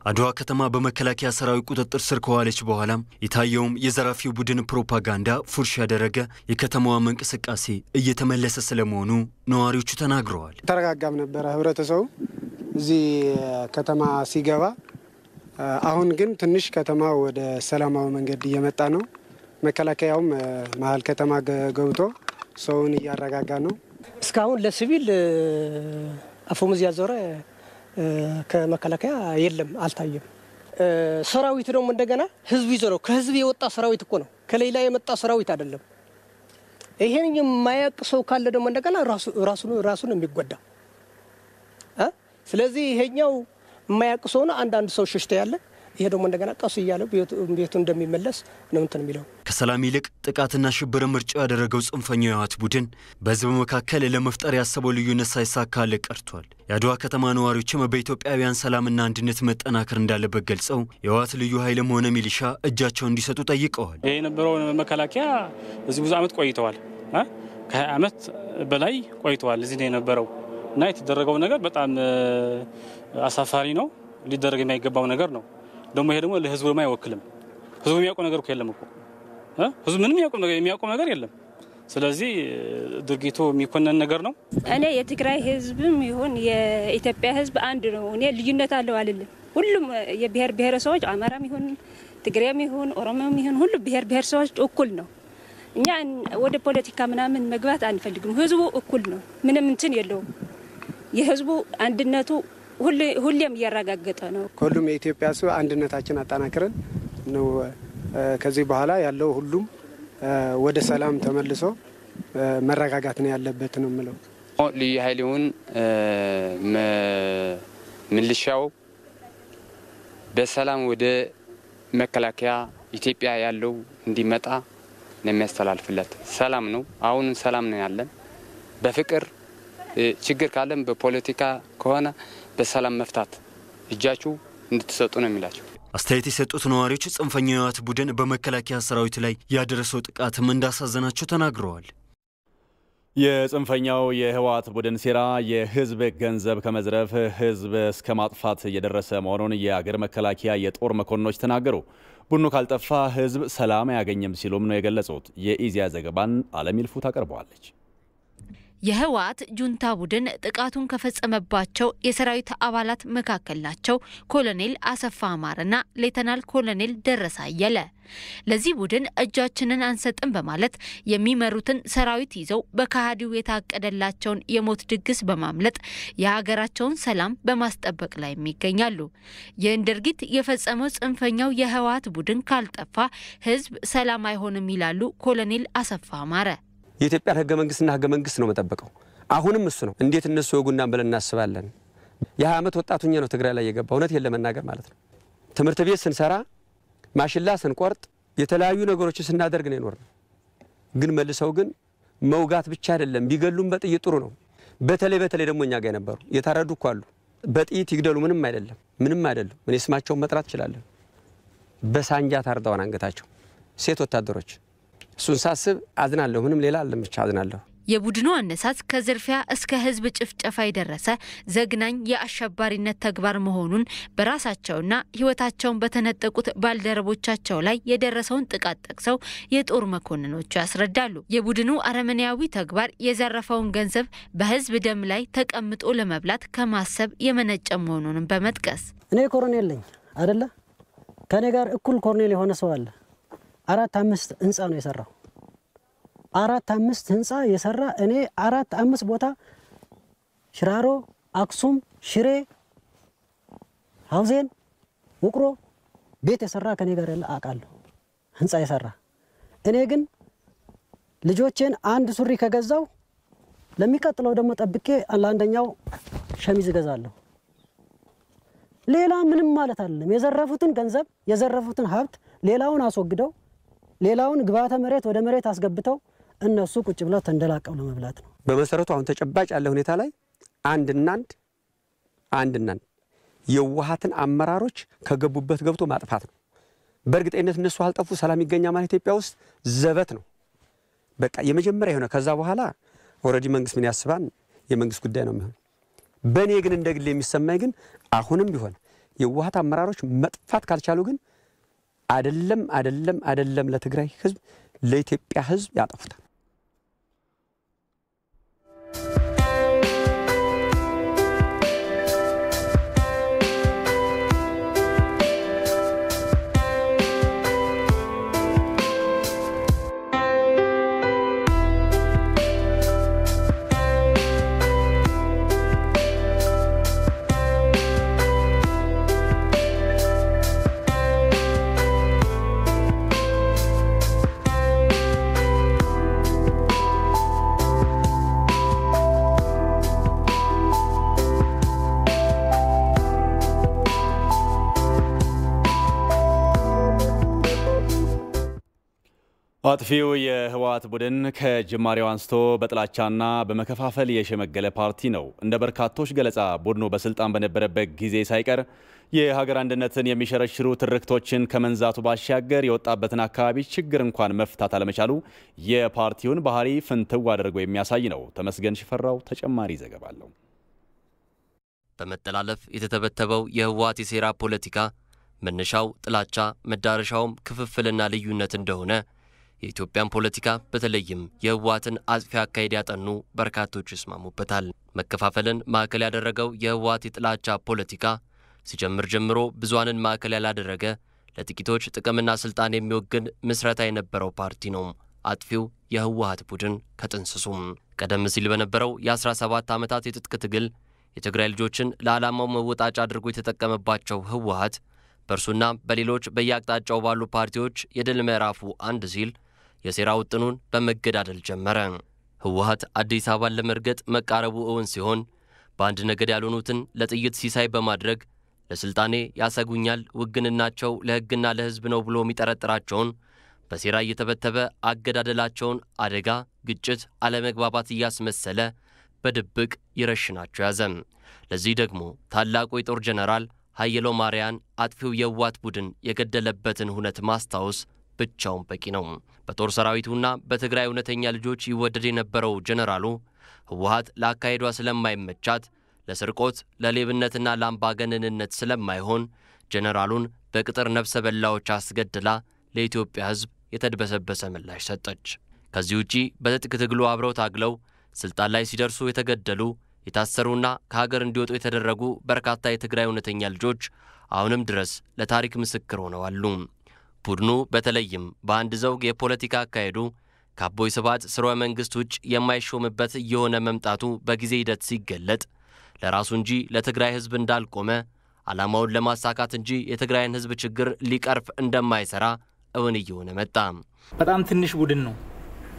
አድዋ ከተማ በመከላከያ ሰራዊት ቁጥጥር ስር ከዋለች በኋላም የታየውም የዘራፊው ቡድን ፕሮፓጋንዳ ፉርሽ ያደረገ የከተማዋም እንቅስቃሴ እየተመለሰ ስለመሆኑ ነዋሪዎቹ ተናግረዋል። ተረጋጋም ነበረ ህብረተሰቡ እዚህ ከተማ ሲገባ። አሁን ግን ትንሽ ከተማ ወደ ሰላማዊ መንገድ እየመጣ ነው። መከላከያውም መሀል ከተማ ገብቶ ሰውን እያረጋጋ ነው። እስካሁን ለሲቪል አፈሙዝ ያዞረ ከመከላከያ የለም አልታየም። ሰራዊት ደግሞ እንደገና ህዝብ ይዞ ነው። ከህዝብ የወጣ ሰራዊት እኮ ነው፣ ከሌላ የመጣ ሰራዊት አይደለም። ይሄን የማያቅ ሰው ካለ ደግሞ እንደገና ራሱን ነው የሚጎዳ ስለዚህ ይሄኛው የማያቅ ሰው ነው። አንዳንድ ሰው ሸሽቶ ያለ ይሄ ደግሞ እንደገና ቀሱ እያለ ቤቱ እንደሚመለስ ነው እንትን የሚለው። ከሰላም ይልቅ ጥቃትና ሽብር ምርጫ ያደረገው ጽንፈኛው የህወሓት ቡድን በህዝብ መካከል ለመፍጠር ያሰበው ልዩነት ሳይሳካል ቀርቷል። የአድዋ ከተማ ነዋሪዎችም በኢትዮጵያውያን ሰላምና አንድነት መጠናከር እንዳለበት ገልጸው የህወሓት ልዩ ኃይልም ሆነ ሚሊሻ እጃቸውን እንዲሰጡ ጠይቀዋል። ይህ የነበረው መከላከያ እዚህ ብዙ ዓመት ቆይተዋል። ከ20 ዓመት በላይ ቆይተዋል እዚህ ነው የነበረው እና የተደረገው ነገር በጣም አሳፋሪ ነው። ሊደረግ የማይገባው ነገር ነው። ደግሞ ይሄ ደግሞ ለህዝቡ ደግሞ አይወክልም። ህዝቡ የሚያውቀው ነገር እኮ የለም እኮ ህዝቡ ምንም የሚያውቀው ነገር የለም። ስለዚህ ድርጊቱ የሚኮነን ነገር ነው። እኔ የትግራይ ህዝብም ይሁን የኢትዮጵያ ህዝብ አንድ ነው። እኔ ልዩነት አለው አልልም። ሁሉም የብሔር ብሔረሰቦች አማራም ይሁን ትግሬም ይሁን ኦሮሞም ይሁን ሁሉ ብሔር ብሔረሰቦች እኩል ነው። እኛ ወደ ፖለቲካ ምናምን መግባት አንፈልግም። ህዝቡ እኩል ነው። ምንም እንትን የለውም። የህዝቡ አንድነቱ ሁሌም እያረጋገጠ ነው። ሁሉም የኢትዮጵያ ሰው አንድነታችን አጠናክረን ነው ከዚህ በኋላ ያለው ሁሉም ወደ ሰላም ተመልሶ መረጋጋት ነው ያለበት ነው የምለው። ልዩ ኃይሌውን ምልሻው በሰላም ወደ መከላከያ ኢትዮጵያ ያለው እንዲመጣ ነው የሚያስተላልፍለት። ሰላም ነው፣ አሁን ሰላም ነው ያለን። በፍቅር ችግር ካለን በፖለቲካ ከሆነ በሰላም መፍታት እጃችሁ እንድትሰጡ ነው የሚላቸው። አስተያየት የሰጡት ነዋሪዎች ጽንፈኛ ህወሓት ቡድን በመከላከያ ሰራዊት ላይ ያደረሰው ጥቃትም እንዳሳዘናቸው ተናግረዋል። የጽንፈኛው የህወሓት ቡድን ሴራ የህዝብ ገንዘብ ከመዝረፍ ህዝብ እስከ ማጥፋት እየደረሰ መሆኑን የአገር መከላከያ የጦር መኮንኖች ተናገሩ። ቡድኑ ካልጠፋ ህዝብ ሰላም አያገኝም ሲሉም ነው የገለጹት። የኢዜአ ዘገባን አለሚልፉ ታቀርበዋለች። የህወሓት ጁንታ ቡድን ጥቃቱን ከፈጸመባቸው የሰራዊት አባላት መካከል ናቸው ኮሎኔል አሰፋ አማረና ሌተናል ኮሎኔል ደረሳ አየለ። ለዚህ ቡድን እጃችንን አንሰጥም በማለት የሚመሩትን ሰራዊት ይዘው በካሃዲው የታቀደላቸውን የሞት ድግስ በማምለጥ የሀገራቸውን ሰላም በማስጠበቅ ላይ ይገኛሉ። ይህን ድርጊት የፈጸመው ጽንፈኛው የህወሓት ቡድን ካልጠፋ ህዝብ ሰላም አይሆንም ይላሉ ኮሎኔል አሰፋ አማረ። የኢትዮጵያን ህገ መንግስትና ህገ መንግስት ነው መጠበቀው። አሁንም እሱ ነው። እንዴት እነሱ ወጉናን ብለን እናስባለን? የሀያ ዓመት ወጣቱኛ ነው ትግራይ ላይ የገባ እውነቴን ለመናገር ማለት ነው። ትምህርት ቤት ስንሰራ፣ ማሽላ ስንቆርጥ፣ የተለያዩ ነገሮችን ስናደርግ ነው የኖር ነው። ግን መልሰው ግን መውጋት ብቻ አይደለም፣ ቢገሉም በጥይት ጥሩ ነው። በተለይ በተለይ ደግሞ እኛ ጋር የነበሩ የታረዱ እኮ አሉ። በጥይት ይግደሉ ምንም አይደለም፣ ምንም አይደለም። እኔ ስማቸውን መጥራት እችላለሁ። በሳንጃ ታርደዋን አንገታቸው ሴት ወታደሮች እሱን ሳስብ አዝናለሁ። ምንም ሌላ አለም ብቻ አዝናለሁ። የቡድኑ አነሳስ ከዝርፊያ እስከ ህዝብ ጭፍጨፋ የደረሰ ዘግናኝ የአሸባሪነት ተግባር መሆኑን በራሳቸውና ህይወታቸውን በተነጠቁት ባልደረቦቻቸው ላይ የደረሰውን ጥቃት ጠቅሰው የጦር መኮንኖቹ ያስረዳሉ። የቡድኑ አረመኔያዊ ተግባር የዘረፈውን ገንዘብ በህዝብ ደም ላይ ተቀምጦ ለመብላት ከማሰብ የመነጨ መሆኑንም በመጥቀስ እኔ ኮሎኔል ነኝ አደለ፣ ከእኔ ጋር እኩል ኮሎኔል የሆነ ሰው አለ አራት አምስት ህንፃ ነው የሰራው። አራት አምስት ህንፃ የሰራ እኔ አራት አምስት ቦታ ሽራሮ፣ አክሱም፣ ሽሬ፣ ሀውዜን፣ ውቅሮ ቤት የሰራ ከኔ ጋር ያለ አውቃለሁ። ህንፃ የሰራ እኔ ግን ልጆቼን አንድ ሱሪ ከገዛው ለሚቀጥለው ደግሞ ጠብቄ ለአንደኛው ሸሚዝ እገዛለሁ። ሌላ ምንም ማለት አይደለም። የዘረፉትን ገንዘብ የዘረፉትን ሀብት ሌላውን አስወግደው ሌላውን ግብዓተ መሬት ወደ መሬት አስገብተው እነሱ ቁጭ ብለው ተንደላቀው ለመብላት ነው። በመሰረቱ አሁን ተጨባጭ ያለ ሁኔታ ላይ አንድናንድ አንድናንድ የውሃትን አመራሮች ከገቡበት ገብቶ ማጥፋት ነው። በእርግጠኝነት እነሱ አልጠፉ ሰላም ይገኛ ማለት ኢትዮጵያ ውስጥ ዘበት ነው። በቃ የመጀመሪያ የሆነ ከዛ በኋላ ኦልሬዲ መንግስት ምን ያስባን የመንግስት ጉዳይ ነው የሚሆን። በእኔ ግን እንደ ግል የሚሰማኝ ግን አሁንም ቢሆን የውሃት አመራሮች መጥፋት ካልቻሉ ግን አይደለም አይደለም አይደለም ለትግራይ ህዝብ ለኢትዮጵያ ህዝብ ያጠፉታል። አጥፊው የህወሓት ቡድን ከጅማሬው አንስቶ በጥላቻና በመከፋፈል የሸመገለ ፓርቲ ነው። እንደ በርካቶች ገለጻ ቡድኑ በስልጣን በነበረበት ጊዜ ሳይቀር የሀገር አንድነትን የሚሸረሽሩ ትርክቶችን ከመንዛቱ ባሻገር የወጣበትን አካባቢ ችግር እንኳን መፍታት አለመቻሉ የፓርቲውን ባህሪ ፍንትው አድርጎ የሚያሳይ ነው። ተመስገን ሽፈራው ተጨማሪ ዘገባ አለው። በመጠላለፍ የተተበተበው የህወሓት የሴራ ፖለቲካ መነሻው ጥላቻ መዳረሻውም ክፍፍልና ልዩነት እንደሆነ የኢትዮጵያን ፖለቲካ በተለይም የህወሓትን አጥፊ አካሄድ ያጠኑ በርካቶች ይስማሙበታል። መከፋፈልን ማዕከል ያደረገው የህወሓት የጥላቻ ፖለቲካ ሲጀምር ጀምሮ ብዙሃንን ማዕከል ያላደረገ ለጥቂቶች ጥቅምና ስልጣን የሚወግን ምስረታ የነበረው ፓርቲ ነው። አጥፊው የህወሓት ቡድን ከጥንስሱም ቀደም ሲል በነበረው የ17 ዓመታት የትጥቅ ትግል የትግራይ ልጆችን ለዓላማው መወጣጫ አድርጎ የተጠቀመባቸው ህወሓት በእርሱና በሌሎች በየአቅጣጫው ባሉ ፓርቲዎች የድል ምዕራፉ አንድ ሲል የሴራ ውጥኑን በመገዳደል ጀመረ። ህወሀት አዲስ አበባን ለመርገጥ መቃረቡ እውን ሲሆን በአንድ ነገድ ያልሆኑትን ለጥይት ሲሳይ በማድረግ ለስልጣኔ ያሰጉኛል፣ ውግንናቸው ለህግና ለህዝብ ነው ብሎ የሚጠረጥራቸውን በሴራ እየተበተበ አገዳደላቸውን አደጋ፣ ግጭት፣ አለመግባባት እያስመሰለ በድብቅ ይረሽናቸው ያዘም። ለዚህ ደግሞ ታላቁ የጦር ጀነራል ሀየሎም ማርያን አጥፊው የዋት ቡድን የገደለበትን ሁነት ማስታወስ ብቻውን በቂ ነው። በጦር ሰራዊቱና በትግራይ እውነተኛ ልጆች ይወደድ የነበረው ጀነራሉ ህወሀት ለአካሄዷ ስለማይመቻት ለስርቆት ለሌብነትና ለአምባገነንነት ስለማይሆን ጀነራሉን በቅጥር ነፍሰ በላዎች አስገድላ ለኢትዮጵያ ህዝብ የተድበሰበሰ ምላሽ ሰጠች። ከዚህ ውጪ በትጥቅ ትግሉ አብረው ታግለው ስልጣን ላይ ሲደርሱ የተገደሉ የታሰሩና ከሀገር እንዲወጡ የተደረጉ በርካታ የትግራይ እውነተኛ ልጆች አሁንም ድረስ ለታሪክ ምስክር ሆነዋሉ። ቡድኑ በተለይም በአንድ ዘውግ የፖለቲካ አካሄዱ ከአቦይ ስብሃት ስርወ መንግስት ውጭ የማይሾምበት እየሆነ መምጣቱ በጊዜ ሂደት ሲገለጥ ለራሱ እንጂ ለትግራይ ህዝብ እንዳልቆመ ዓላማውን ለማሳካት እንጂ የትግራይን ህዝብ ችግር ሊቀርፍ እንደማይሰራ እውን እየሆነ መጣ። በጣም ትንሽ ቡድን ነው፣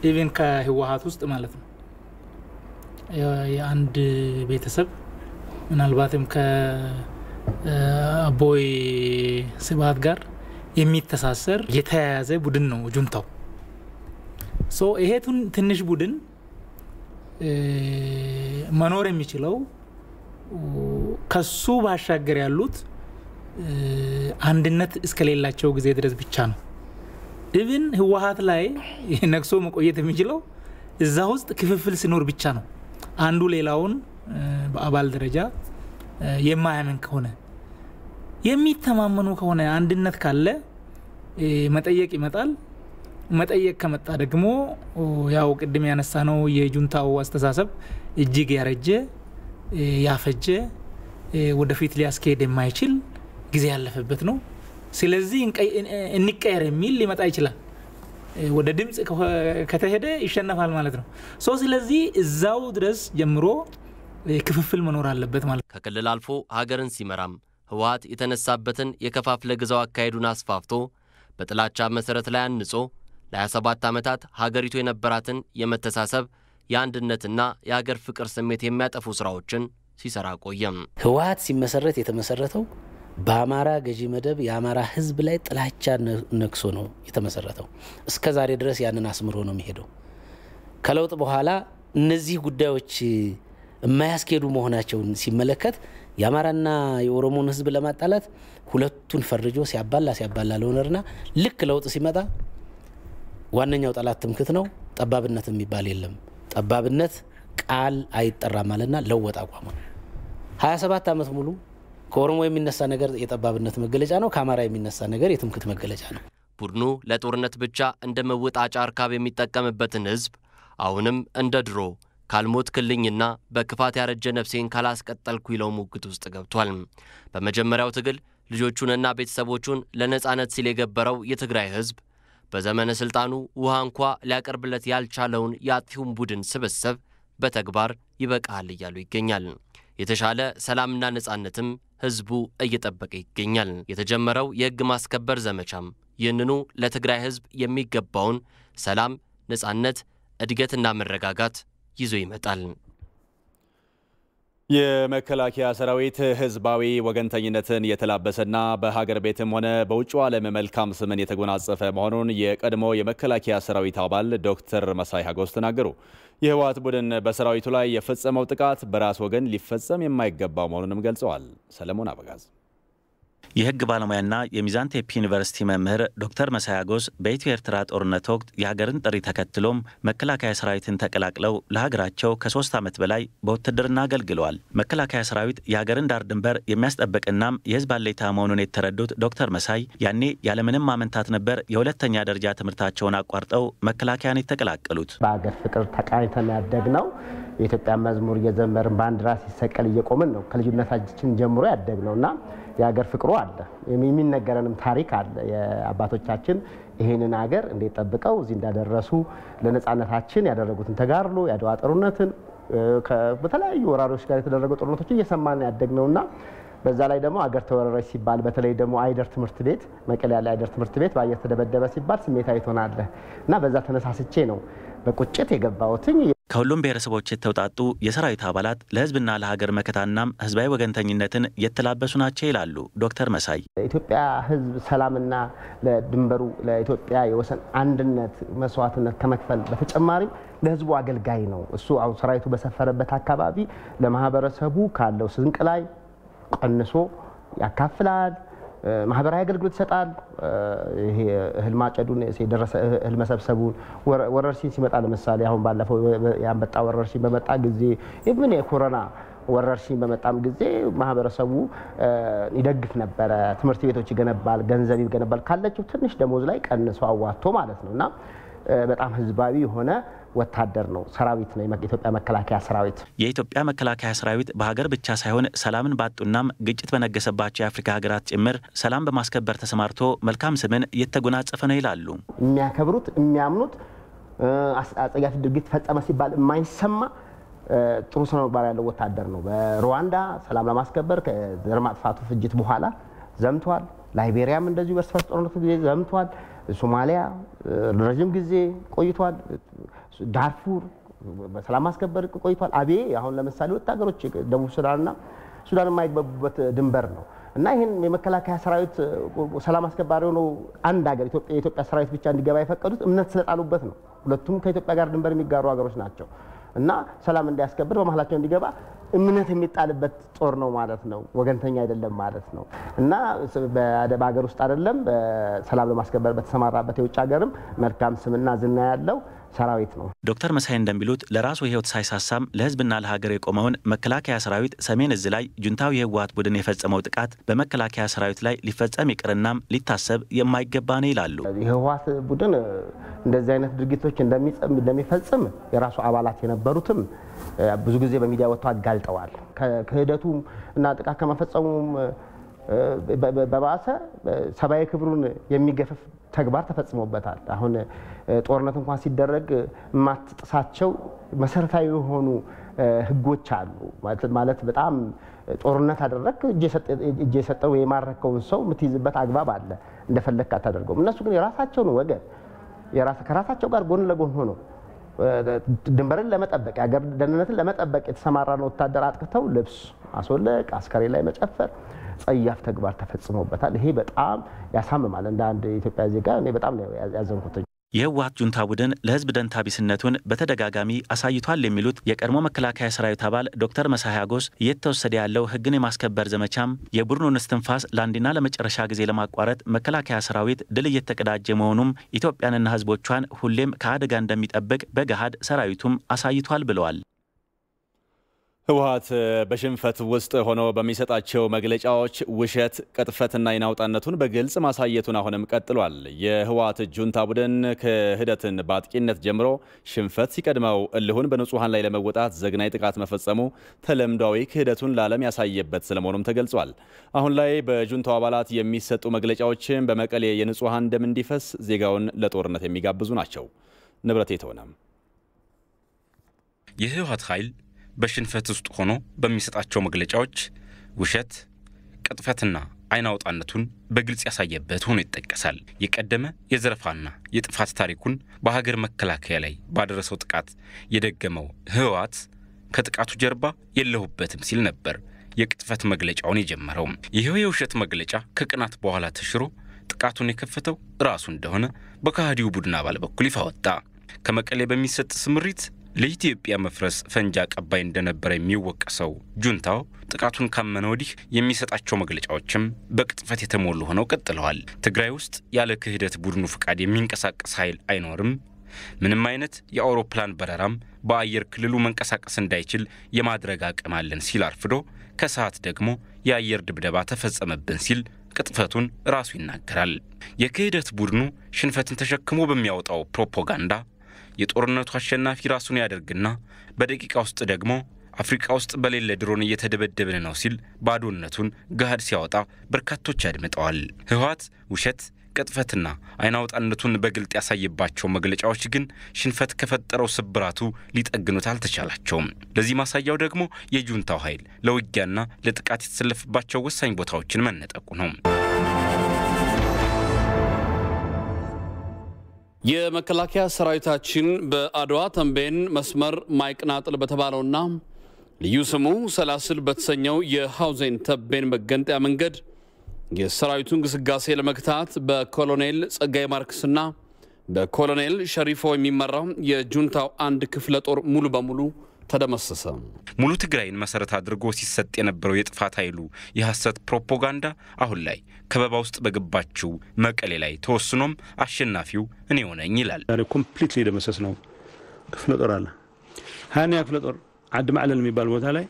ኢቨን ከህወሀት ውስጥ ማለት ነው። የአንድ ቤተሰብ ምናልባትም ከአቦይ ስብሃት ጋር የሚተሳሰር የተያያዘ ቡድን ነው ጁንታው። ሶ ይሄ ትንሽ ቡድን መኖር የሚችለው ከሱ ባሻገር ያሉት አንድነት እስከሌላቸው ጊዜ ድረስ ብቻ ነው። እብን ህወሀት ላይ ነግሶ መቆየት የሚችለው እዛ ውስጥ ክፍፍል ሲኖር ብቻ ነው። አንዱ ሌላውን በአባል ደረጃ የማያምን ከሆነ የሚተማመኑ ከሆነ አንድነት ካለ መጠየቅ ይመጣል። መጠየቅ ከመጣ ደግሞ ያው ቅድም ያነሳ ነው የጁንታው አስተሳሰብ እጅግ ያረጀ ያፈጀ ወደፊት ሊያስካሄድ የማይችል ጊዜ ያለፈበት ነው። ስለዚህ እንቀየር የሚል ሊመጣ ይችላል። ወደ ድምፅ ከተሄደ ይሸነፋል ማለት ነው። ሶ ስለዚህ እዛው ድረስ ጀምሮ ክፍፍል መኖር አለበት ማለት ከክልል አልፎ ሀገርን ሲመራም ህወሓት የተነሳበትን የከፋፍለ ግዛው አካሄዱን አስፋፍቶ በጥላቻ መሠረት ላይ አንጾ ለ27 ዓመታት ሀገሪቱ የነበራትን የመተሳሰብ የአንድነትና የሀገር ፍቅር ስሜት የሚያጠፉ ስራዎችን ሲሰራ ቆየም። ህወሓት ሲመሰረት የተመሰረተው በአማራ ገዢ መደብ የአማራ ህዝብ ላይ ጥላቻ ነግሶ ነው የተመሰረተው። እስከ ዛሬ ድረስ ያንን አስምሮ ነው የሚሄደው። ከለውጥ በኋላ እነዚህ ጉዳዮች የማያስኬዱ መሆናቸውን ሲመለከት የአማራና የኦሮሞን ህዝብ ለማጣላት ሁለቱን ፈርጆ ሲያባላ ሲያባላ ለሆነርና ልክ ለውጥ ሲመጣ ዋነኛው ጠላት ትምክት ነው። ጠባብነት የሚባል የለም። ጠባብነት ቃል አይጠራም አለና ለወጥ አቋሙ ነው። 27 ዓመት ሙሉ ከኦሮሞ የሚነሳ ነገር የጠባብነት መገለጫ ነው። ከአማራ የሚነሳ ነገር የትምክት መገለጫ ነው። ቡድኑ ለጦርነት ብቻ እንደ መወጣጫ እርካብ የሚጠቀምበትን ህዝብ አሁንም እንደ ድሮ ካልሞት ክልኝና በክፋት ያረጀ ነፍሴን ካላስቀጠልኩ ይለው ሙግት ውስጥ ገብቷል። በመጀመሪያው ትግል ልጆቹንና ቤተሰቦቹን ለነፃነት ሲል የገበረው የትግራይ ህዝብ በዘመነ ሥልጣኑ ውሃ እንኳ ሊያቀርብለት ያልቻለውን የአጥፊውን ቡድን ስብስብ በተግባር ይበቃሃል እያሉ ይገኛል። የተሻለ ሰላምና ነፃነትም ህዝቡ እየጠበቀ ይገኛል። የተጀመረው የህግ ማስከበር ዘመቻም ይህንኑ ለትግራይ ህዝብ የሚገባውን ሰላም፣ ነፃነት፣ እድገትና መረጋጋት ይዞ ይመጣል። የመከላከያ ሰራዊት ህዝባዊ ወገንተኝነትን የተላበሰና በሀገር ቤትም ሆነ በውጭ ዓለም መልካም ስምን የተጎናጸፈ መሆኑን የቀድሞ የመከላከያ ሰራዊት አባል ዶክተር መሳይ ሀጎስ ተናገሩ። የህወሓት ቡድን በሰራዊቱ ላይ የፈጸመው ጥቃት በራስ ወገን ሊፈጸም የማይገባ መሆኑንም ገልጸዋል። ሰለሞን አበጋዝ የህግ ባለሙያና የሚዛን ቴፒ ዩኒቨርሲቲ መምህር ዶክተር መሳይ አጎስ በኢትዮ ኤርትራ ጦርነት ወቅት የሀገርን ጥሪ ተከትሎም መከላከያ ሰራዊትን ተቀላቅለው ለሀገራቸው ከሶስት ዓመት በላይ በውትድርና አገልግለዋል። መከላከያ ሰራዊት የሀገርን ዳር ድንበር የሚያስጠብቅናም የህዝብ አለኝታ መሆኑን የተረዱት ዶክተር መሳይ ያኔ ያለምንም ማመንታት ነበር የሁለተኛ ደረጃ ትምህርታቸውን አቋርጠው መከላከያን የተቀላቀሉት። በሀገር ፍቅር ተቃኝተን ያደግነው የኢትዮጵያ መዝሙር እየዘመርን ባንዲራ ሲሰቀል እየቆምን ነው። ከልጅነታችን ጀምሮ ያደግነው እና የሀገር ፍቅሩ አለ፣ የሚነገረንም ታሪክ አለ። የአባቶቻችን ይህንን ሀገር እንዴት ጠብቀው እዚህ እንዳደረሱ ለነፃነታችን ያደረጉትን ተጋድሎ የአድዋ ጦርነትን በተለያዩ ወራሪዎች ጋር የተደረጉ ጦርነቶችን እየሰማን ያደግነውና በዛ ላይ ደግሞ አገር ተወረረች ሲባል በተለይ ደግሞ አይደር ትምህርት ቤት መቀሌ ያለ አይደር ትምህርት ቤት በአየር ተደበደበ ሲባል ስሜት ትሆናለህ እና በዛ ተነሳስቼ ነው በቁጭት የገባሁትኝ። ከሁሉም ብሔረሰቦች የተውጣጡ የሰራዊት አባላት ለህዝብና ለሀገር መከታናም ህዝባዊ ወገንተኝነትን የተላበሱ ናቸው ይላሉ ዶክተር መሳይ። ኢትዮጵያ ህዝብ ሰላምና ለድንበሩ ለኢትዮጵያ የወሰን አንድነት መስዋዕትነት ከመክፈል በተጨማሪም ለህዝቡ አገልጋይ ነው። እሱ አሁን ሰራዊቱ በሰፈረበት አካባቢ ለማህበረሰቡ ካለው ስንቅ ላይ ቀንሶ ያካፍላል። ማህበራዊ አገልግሎት ይሰጣል። ይሄ እህል ማጨዱን የደረሰ እህል መሰብሰቡን፣ ወረርሽኝ ሲመጣ ለምሳሌ አሁን ባለፈው ያንበጣ ወረርሽኝ በመጣ ጊዜ ምን የኮሮና ወረርሽኝ በመጣም ጊዜ ማህበረሰቡ ይደግፍ ነበረ። ትምህርት ቤቶች ይገነባል፣ ገንዘብ ይገነባል። ካለችው ትንሽ ደሞዝ ላይ ቀንሶ አዋቶ ማለት ነው እና በጣም ህዝባዊ የሆነ ወታደር ነው፣ ሰራዊት ነው። የኢትዮጵያ መከላከያ ሰራዊት የኢትዮጵያ መከላከያ ሰራዊት በሀገር ብቻ ሳይሆን ሰላምን ባጡናም ግጭት በነገሰባቸው የአፍሪካ ሀገራት ጭምር ሰላም በማስከበር ተሰማርቶ መልካም ስምን የተጎናጸፈ ነው ይላሉ። የሚያከብሩት የሚያምኑት አጸያፊ ድርጊት ፈጸመ ሲባል የማይሰማ ጥሩ ስነ ምግባር ያለው ወታደር ነው። በሩዋንዳ ሰላም ለማስከበር ከዘር ማጥፋቱ ፍጅት በኋላ ዘምተዋል። ላይቤሪያም እንደዚሁ በስፋት ጦርነቱ ጊዜ ዘምቷል። ሶማሊያ ረዥም ጊዜ ቆይቷል። ዳርፉር በሰላም ማስከበር ቆይቷል። አቤ አሁን ለምሳሌ ሁለት ሀገሮች ደቡብ ሱዳንና ሱዳን የማይግባቡበት ድንበር ነው እና ይህን የመከላከያ ሰራዊት ሰላም አስከባሪ ሆነው አንድ ሀገር የኢትዮጵያ ሰራዊት ብቻ እንዲገባ የፈቀዱት እምነት ስለጣሉበት ነው። ሁለቱም ከኢትዮጵያ ጋር ድንበር የሚጋሩ ሀገሮች ናቸው እና ሰላም እንዲያስከብር በመሀላቸው እንዲገባ እምነት የሚጣልበት ጦር ነው ማለት ነው። ወገንተኛ አይደለም ማለት ነው እና በሀገር ውስጥ አይደለም ሰላም ለማስከበር በተሰማራበት የውጭ ሀገርም መልካም ስምና ዝና ያለው ሰራዊት ነው። ዶክተር መሳይ እንደሚሉት ለራሱ ህይወት ሳይሳሳም ለህዝብና ለሀገር የቆመውን መከላከያ ሰራዊት ሰሜን እዝ ላይ ጁንታው የህወሀት ቡድን የፈጸመው ጥቃት በመከላከያ ሰራዊት ላይ ሊፈጸም ይቅርናም ሊታሰብ የማይገባ ነው ይላሉ። የህወሀት ቡድን እንደዚህ አይነት ድርጊቶች እንደሚፈጽም የራሱ አባላት የነበሩትም ብዙ ጊዜ በሚዲያ ወጥተው አጋልጠዋል። ክህደቱ እና ጥቃት ከመፈጸሙም በባሰ ሰብአዊ ክብሩን የሚገፍፍ ተግባር ተፈጽሞበታል። አሁን ጦርነት እንኳን ሲደረግ የማትጥሳቸው መሰረታዊ የሆኑ ህጎች አሉ። ማለት በጣም ጦርነት አደረግ እጅ የሰጠው የማረከውን ሰው የምትይዝበት አግባብ አለ፣ እንደፈለግ አታደርገውም። እነሱ ግን የራሳቸውን ወገን ከራሳቸው ጋር ጎን ለጎን ሆነው ድንበርን ለመጠበቅ የሀገር ደህንነትን ለመጠበቅ የተሰማራን ወታደር አጥቅተው ልብስ አስወለቅ፣ አስከሬን ላይ መጨፈር ጸያፍ ተግባር ተፈጽሞበታል። ይሄ በጣም ያሳምማል። እንደ አንድ የኢትዮጵያ ዜጋ እኔ በጣም ያዘንኩት። የህወሀት ጁንታ ቡድን ለህዝብ ደንታቢስነቱን በተደጋጋሚ አሳይቷል የሚሉት የቀድሞ መከላከያ ሰራዊት አባል ዶክተር መሳይ ሀጎስ እየተወሰደ ያለው ህግን የማስከበር ዘመቻም የቡድኑን እስትንፋስ ለአንድና ለመጨረሻ ጊዜ ለማቋረጥ መከላከያ ሰራዊት ድል እየተቀዳጀ መሆኑም ኢትዮጵያንና ህዝቦቿን ሁሌም ከአደጋ እንደሚጠብቅ በገሃድ ሰራዊቱም አሳይቷል ብለዋል። ህወሀት በሽንፈት ውስጥ ሆኖ በሚሰጣቸው መግለጫዎች ውሸት፣ ቅጥፈትና የናውጣነቱን በግልጽ ማሳየቱን አሁንም ቀጥሏል። የህወሀት ጁንታ ቡድን ክህደትን በአጥቂነት ጀምሮ ሽንፈት ሲቀድመው እልሁን በንጹሐን ላይ ለመወጣት ዘግናይ ጥቃት መፈጸሙ ተለምዷዊ ክህደቱን ለዓለም ያሳየበት ስለመሆኑም ተገልጿል። አሁን ላይ በጁንታው አባላት የሚሰጡ መግለጫዎችን በመቀሌ የንጹሐን ደም እንዲፈስ ዜጋውን ለጦርነት የሚጋብዙ ናቸው። ንብረቴ ተሆነም የህወሀት ኃይል በሽንፈት ውስጥ ሆኖ በሚሰጣቸው መግለጫዎች ውሸት፣ ቅጥፈትና አይናውጣነቱን በግልጽ ያሳየበት ሆኖ ይጠቀሳል። የቀደመ የዘረፋና የጥፋት ታሪኩን በሀገር መከላከያ ላይ ባደረሰው ጥቃት የደገመው ህወሓት ከጥቃቱ ጀርባ የለሁበትም ሲል ነበር የቅጥፈት መግለጫውን የጀመረው። ይህው የውሸት መግለጫ ከቅናት በኋላ ተሽሮ ጥቃቱን የከፈተው ራሱ እንደሆነ በካህዲው ቡድን አባል በኩል ይፋ ወጣ። ከመቀሌ በሚሰጥ ስምሪት ለኢትዮጵያ መፍረስ ፈንጂ አቀባይ እንደነበረ የሚወቀሰው ጁንታው ጥቃቱን ካመነ ወዲህ የሚሰጣቸው መግለጫዎችም በቅጥፈት የተሞሉ ሆነው ቀጥለዋል። ትግራይ ውስጥ ያለ ክህደት ቡድኑ ፍቃድ የሚንቀሳቀስ ኃይል አይኖርም። ምንም አይነት የአውሮፕላን በረራም በአየር ክልሉ መንቀሳቀስ እንዳይችል የማድረግ አቅም አለን ሲል አርፍዶ ከሰዓት ደግሞ የአየር ድብደባ ተፈጸመብን ሲል ቅጥፈቱን ራሱ ይናገራል። የክህደት ቡድኑ ሽንፈትን ተሸክሞ በሚያወጣው ፕሮፓጋንዳ የጦርነቱ አሸናፊ ራሱን ያደርግና በደቂቃ ውስጥ ደግሞ አፍሪካ ውስጥ በሌለ ድሮን እየተደበደብን ነው ሲል ባዶነቱን ገሃድ ሲያወጣ በርካቶች አድምጠዋል። ህወሓት ውሸት ቅጥፈትና አይናውጣነቱን በግልጥ ያሳየባቸው መግለጫዎች ግን ሽንፈት ከፈጠረው ስብራቱ ሊጠግኑት አልተቻላቸውም። ለዚህ ማሳያው ደግሞ የጁንታው ኃይል ለውጊያና ለጥቃት የተሰለፈባቸው ወሳኝ ቦታዎችን መነጠቁ ነው። የመከላከያ ሰራዊታችን በአድዋ ተንቤን መስመር ማይቅናጥል በተባለውና ልዩ ስሙ ሰላስል በተሰኘው የሐውዜን ተቤን መገንጠያ መንገድ የሰራዊቱን ግስጋሴ ለመግታት በኮሎኔል ጸጋይ ማርክስና በኮሎኔል ሸሪፎ የሚመራው የጁንታው አንድ ክፍለ ጦር ሙሉ በሙሉ ተደመሰሰ። ሙሉ ትግራይን መሰረት አድርጎ ሲሰጥ የነበረው የጥፋት ኃይሉ የሐሰት ፕሮፓጋንዳ አሁን ላይ ከበባ ውስጥ በገባችው መቀሌ ላይ ተወስኖም አሸናፊው እኔ ሆነኝ ይላል። ኮምፕሊት የደመሰስ ነው ክፍለ ጦር አለ ሀኒያ ክፍለ ጦር አድ ማዕለል የሚባል ቦታ ላይ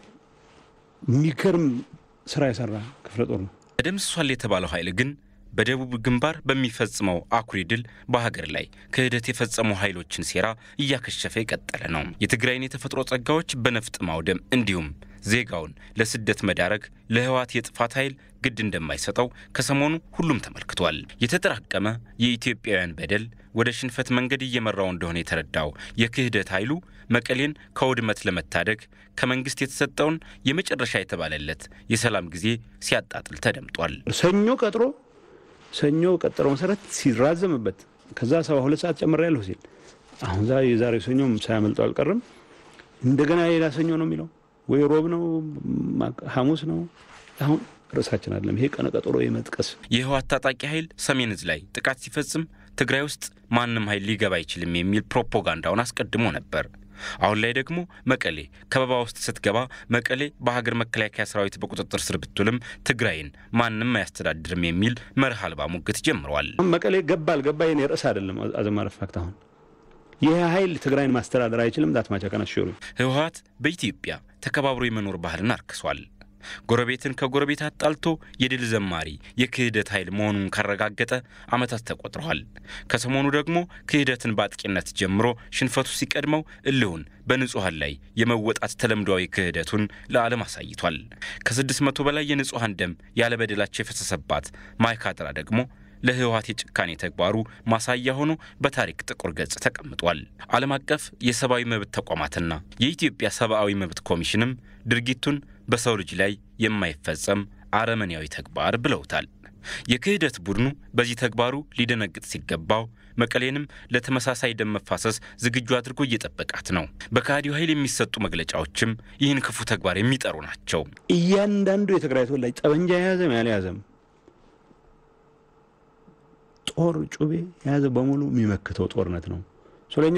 የሚገርም ስራ የሰራ ክፍለ ጦር ነው። ተደምስሷል የተባለው ኃይል ግን በደቡብ ግንባር በሚፈጽመው አኩሪ ድል በሀገር ላይ ክህደት የፈጸሙ ኃይሎችን ሴራ እያከሸፈ የቀጠለ ነው። የትግራይን የተፈጥሮ ጸጋዎች በነፍጥ ማውደም እንዲሁም ዜጋውን ለስደት መዳረግ ለህወሓት የጥፋት ኃይል ግድ እንደማይሰጠው ከሰሞኑ ሁሉም ተመልክቷል። የተጠራቀመ የኢትዮጵያውያን በደል ወደ ሽንፈት መንገድ እየመራው እንደሆነ የተረዳው የክህደት ኃይሉ መቀሌን ከውድመት ለመታደግ ከመንግስት የተሰጠውን የመጨረሻ የተባለለት የሰላም ጊዜ ሲያጣጥል ተደምጧል። ሰኞ ቀጥሮ ሰኞ ቀጠሮ መሰረት ሲራዘምበት ከዛ ሰባ ሁለት ሰዓት ጨምር ያለሁ ሲል አሁን ዛ የዛሬው ሰኞ ሳያመልጠው አልቀርም። እንደገና ሌላ ሰኞ ነው የሚለው ወይ ሮብ ነው ሐሙስ ነው አሁን ርዕሳችን አለም ይሄ ቀነ ቀጠሮ የመጥቀስ የህወሓት ታጣቂ ኃይል ሰሜን እዝ ላይ ጥቃት ሲፈጽም ትግራይ ውስጥ ማንም ኃይል ሊገባ አይችልም የሚል ፕሮፓጋንዳውን አስቀድሞ ነበር። አሁን ላይ ደግሞ መቀሌ ከበባ ውስጥ ስትገባ መቀሌ በሀገር መከላከያ ሰራዊት በቁጥጥር ስር ብትውልም ትግራይን ማንም አያስተዳድርም የሚል መርህ አልባ ሙግት ጀምረዋል። መቀሌ ገባ አልገባ የኔ ርዕስ አይደለም። አዘማረፍ አሁን ይህ ኃይል ትግራይን ማስተዳደር አይችልም። ዳትማቻ ቀነሽሩ ህወሀት በኢትዮጵያ ተከባብሮ የመኖር ባህልን አርክሷል። ጎረቤትን ከጎረቤት አጣልቶ የድል ዘማሪ የክህደት ኃይል መሆኑን ካረጋገጠ ዓመታት ተቆጥረዋል። ከሰሞኑ ደግሞ ክህደትን በአጥቂነት ጀምሮ ሽንፈቱ ሲቀድመው እልሁን በንጹሐን ላይ የመወጣት ተለምዷዊ ክህደቱን ለዓለም አሳይቷል። ከስድስት መቶ በላይ የንጹሐን ደም ያለበደላቸው የፈሰሰባት ማይካድራ ደግሞ ለህወሀት የጭካኔ ተግባሩ ማሳያ ሆኖ በታሪክ ጥቁር ገጽ ተቀምጧል። ዓለም አቀፍ የሰብአዊ መብት ተቋማትና የኢትዮጵያ ሰብአዊ መብት ኮሚሽንም ድርጊቱን በሰው ልጅ ላይ የማይፈጸም አረመኔያዊ ተግባር ብለውታል። የክህደት ቡድኑ በዚህ ተግባሩ ሊደነግጥ ሲገባው መቀሌንም ለተመሳሳይ ደም መፋሰስ ዝግጁ አድርጎ እየጠበቃት ነው። በካዲው ኃይል የሚሰጡ መግለጫዎችም ይህን ክፉ ተግባር የሚጠሩ ናቸው። እያንዳንዱ የትግራይ ተወላጅ ጠበንጃ የያዘም ያልያዘም ጦር ጩቤ የያዘ በሙሉ የሚመክተው ጦርነት ነው። ስለኛ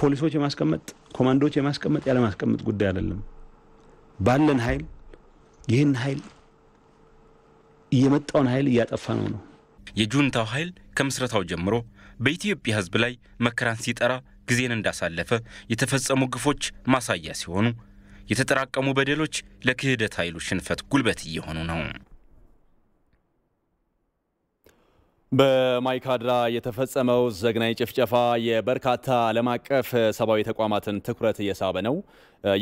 ፖሊሶች የማስቀመጥ ኮማንዶዎች የማስቀመጥ ያለማስቀመጥ ጉዳይ አይደለም። ባለን ኃይል ይህን ኃይል እየመጣውን ኃይል እያጠፋ ነው ነው የጁንታው ኃይል ከምስረታው ጀምሮ በኢትዮጵያ ሕዝብ ላይ መከራን ሲጠራ ጊዜን እንዳሳለፈ የተፈጸሙ ግፎች ማሳያ ሲሆኑ የተጠራቀሙ በደሎች ለክህደት ኃይሉ ሽንፈት ጉልበት እየሆኑ ነው። በማይካድራ የተፈጸመው ዘግናኝ ጭፍጨፋ የበርካታ ዓለም አቀፍ ሰብአዊ ተቋማትን ትኩረት እየሳበ ነው።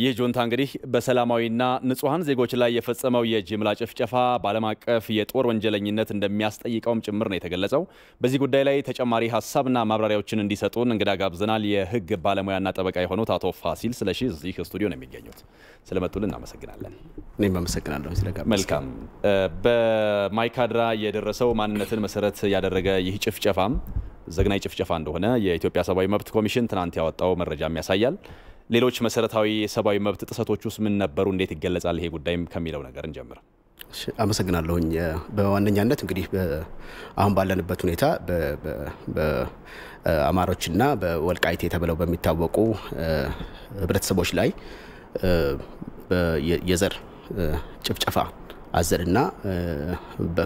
ይህ ጁንታ እንግዲህ በሰላማዊና ንጹሐን ዜጎች ላይ የፈጸመው የጅምላ ጭፍጨፋ በዓለም አቀፍ የጦር ወንጀለኝነት እንደሚያስጠይቀውም ጭምር ነው የተገለጸው። በዚህ ጉዳይ ላይ ተጨማሪ ሀሳብና ማብራሪያዎችን እንዲሰጡን እንግዳ ጋብዘናል። የህግ ባለሙያና ጠበቃ የሆኑት አቶ ፋሲል ስለሺ እዚህ ስቱዲዮ ነው የሚገኙት። ስለመጡልን እናመሰግናለን። እኔም አመሰግናለሁ። መልካም። በማይካድራ የደረሰው ማንነትን መሰረት ያደረገ ይህ ጭፍጨፋም ዘግናይ ጭፍጨፋ እንደሆነ የኢትዮጵያ ሰብአዊ መብት ኮሚሽን ትናንት ያወጣው መረጃም ያሳያል። ሌሎች መሰረታዊ የሰብአዊ መብት ጥሰቶች ውስጥ ምን ነበሩ? እንዴት ይገለጻል ይሄ ጉዳይም ከሚለው ነገር እንጀምር። አመሰግናለሁኝ። በዋነኛነት እንግዲህ አሁን ባለንበት ሁኔታ በአማሮችና በወልቃይቴ ተብለው በሚታወቁ ህብረተሰቦች ላይ የዘር ጭፍጨፋ አዘልና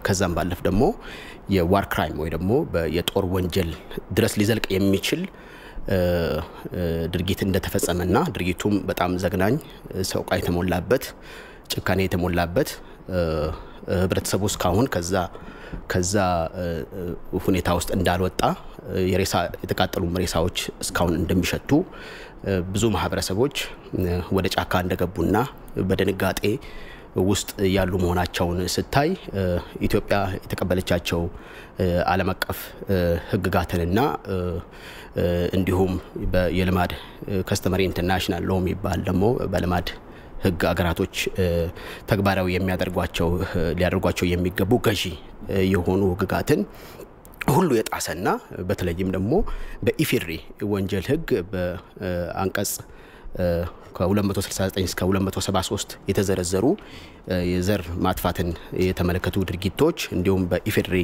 ከዛም ባለፍ ደግሞ የዋር ክራይም ወይ ደግሞ የጦር ወንጀል ድረስ ሊዘልቅ የሚችል ድርጊት እንደተፈጸመና ድርጊቱም በጣም ዘግናኝ፣ ሰውቃ የተሞላበት፣ ጭካኔ የተሞላበት ህብረተሰቡ እስካሁን ከዛ ከዛ ሁኔታ ውስጥ እንዳልወጣ የሬሳ የተቃጠሉ ሬሳዎች እስካሁን እንደሚሸቱ ብዙ ማህበረሰቦች ወደ ጫካ እንደገቡና በድንጋጤ ውስጥ ያሉ መሆናቸውን ስታይ ኢትዮጵያ የተቀበለቻቸው ዓለም አቀፍ ህግጋትንና እንዲሁም የልማድ ከስተመሪ ኢንተርናሽናል ሎ የሚባል ደግሞ በልማድ ህግ አገራቶች ተግባራዊ የሚያደርጓቸው ሊያደርጓቸው የሚገቡ ገዢ የሆኑ ህግጋትን ሁሉ የጣሰና በተለይም ደግሞ በኢፌድሪ ወንጀል ህግ በአንቀጽ ከ269 እስከ 273 የተዘረዘሩ የዘር ማጥፋትን የተመለከቱ ድርጊቶች እንዲሁም በኢፌድሪ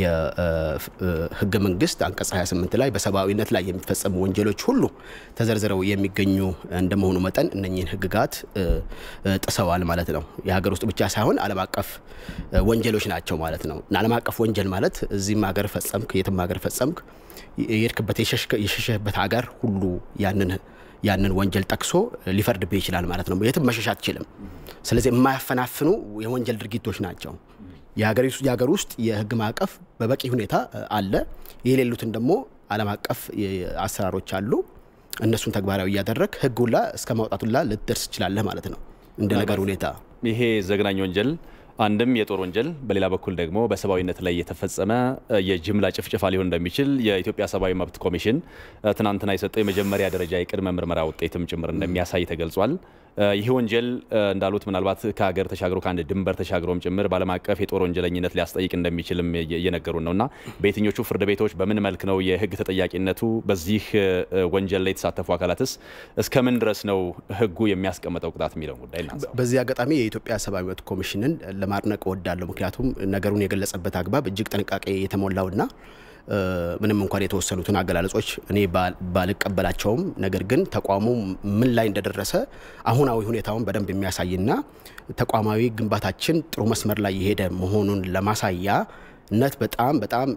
የህገ መንግስት አንቀጽ 28 ላይ በሰብአዊነት ላይ የሚፈጸሙ ወንጀሎች ሁሉ ተዘርዝረው የሚገኙ እንደመሆኑ መጠን እነኚህን ህግጋት ጥሰዋል ማለት ነው። የሀገር ውስጥ ብቻ ሳይሆን ዓለም አቀፍ ወንጀሎች ናቸው ማለት ነው። ዓለም አቀፍ ወንጀል ማለት እዚህም ሀገር ፈጸምክ፣ የትም ሀገር ፈጸምክ፣ የሄድክበት የሸሸህበት ሀገር ሁሉ ያንን ያንን ወንጀል ጠቅሶ ሊፈርድብህ ይችላል ማለት ነው። የትም መሸሽ አትችልም። ስለዚህ የማያፈናፍኑ የወንጀል ድርጊቶች ናቸው። የሀገር ውስጥ የህግ ማዕቀፍ በበቂ ሁኔታ አለ። የሌሉትን ደግሞ ዓለም አቀፍ አሰራሮች አሉ። እነሱን ተግባራዊ እያደረግ ህጉላ እስከ ማውጣቱላ ልትደርስ ትችላለህ ማለት ነው። እንደ ነገር ሁኔታ ይሄ ዘግናኝ ወንጀል አንድም የጦር ወንጀል በሌላ በኩል ደግሞ በሰብአዊነት ላይ የተፈጸመ የጅምላ ጭፍጭፋ ሊሆን እንደሚችል የኢትዮጵያ ሰብአዊ መብት ኮሚሽን ትናንትና የሰጠው የመጀመሪያ ደረጃ የቅድመ ምርመራ ውጤትም ጭምር እንደሚያሳይ ተገልጿል። ይህ ወንጀል እንዳሉት ምናልባት ከሀገር ተሻግሮ ከአንድ ድንበር ተሻግሮም ጭምር በዓለም አቀፍ የጦር ወንጀለኝነት ሊያስጠይቅ እንደሚችልም እየነገሩን ነው እና በየትኞቹ ፍርድ ቤቶች በምን መልክ ነው የህግ ተጠያቂነቱ? በዚህ ወንጀል ላይ የተሳተፉ አካላትስ እስከምን ድረስ ነው ህጉ የሚያስቀምጠው ቅጣት የሚለው ጉዳይ እናንሳው። በዚህ አጋጣሚ የኢትዮጵያ ሰብአዊ መብት ኮሚሽንን ለማድነቅ እወዳለሁ። ምክንያቱም ነገሩን የገለጸበት አግባብ እጅግ ጥንቃቄ የተሞላውና ምንም እንኳን የተወሰኑትን አገላለጾች እኔ ባልቀበላቸውም፣ ነገር ግን ተቋሙ ምን ላይ እንደደረሰ አሁናዊ ሁኔታውን በደንብ የሚያሳይና ተቋማዊ ግንባታችን ጥሩ መስመር ላይ የሄደ መሆኑን ለማሳያ ነት በጣም በጣም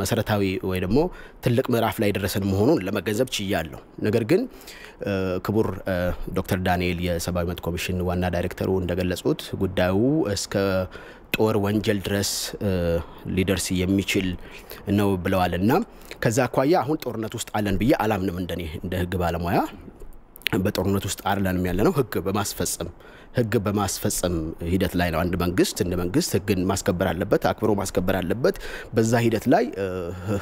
መሰረታዊ ወይ ደግሞ ትልቅ ምዕራፍ ላይ የደረሰን መሆኑን ለመገንዘብ ችያለሁ። ነገር ግን ክቡር ዶክተር ዳንኤል የሰብአዊ መብት ኮሚሽን ዋና ዳይሬክተሩ እንደገለጹት ጉዳዩ እስከ ጦር ወንጀል ድረስ ሊደርስ የሚችል ነው ብለዋል እና ከዛ አኳያ አሁን ጦርነት ውስጥ አለን ብዬ አላምንም እንደኔ እንደ ህግ ባለሙያ በጦርነት ውስጥ አይደለንም ያለ ነው። ህግ በማስፈጸም ህግ በማስፈጸም ሂደት ላይ ነው። አንድ መንግስት እንደ መንግስት ህግን ማስከበር አለበት፣ አክብሮ ማስከበር አለበት። በዛ ሂደት ላይ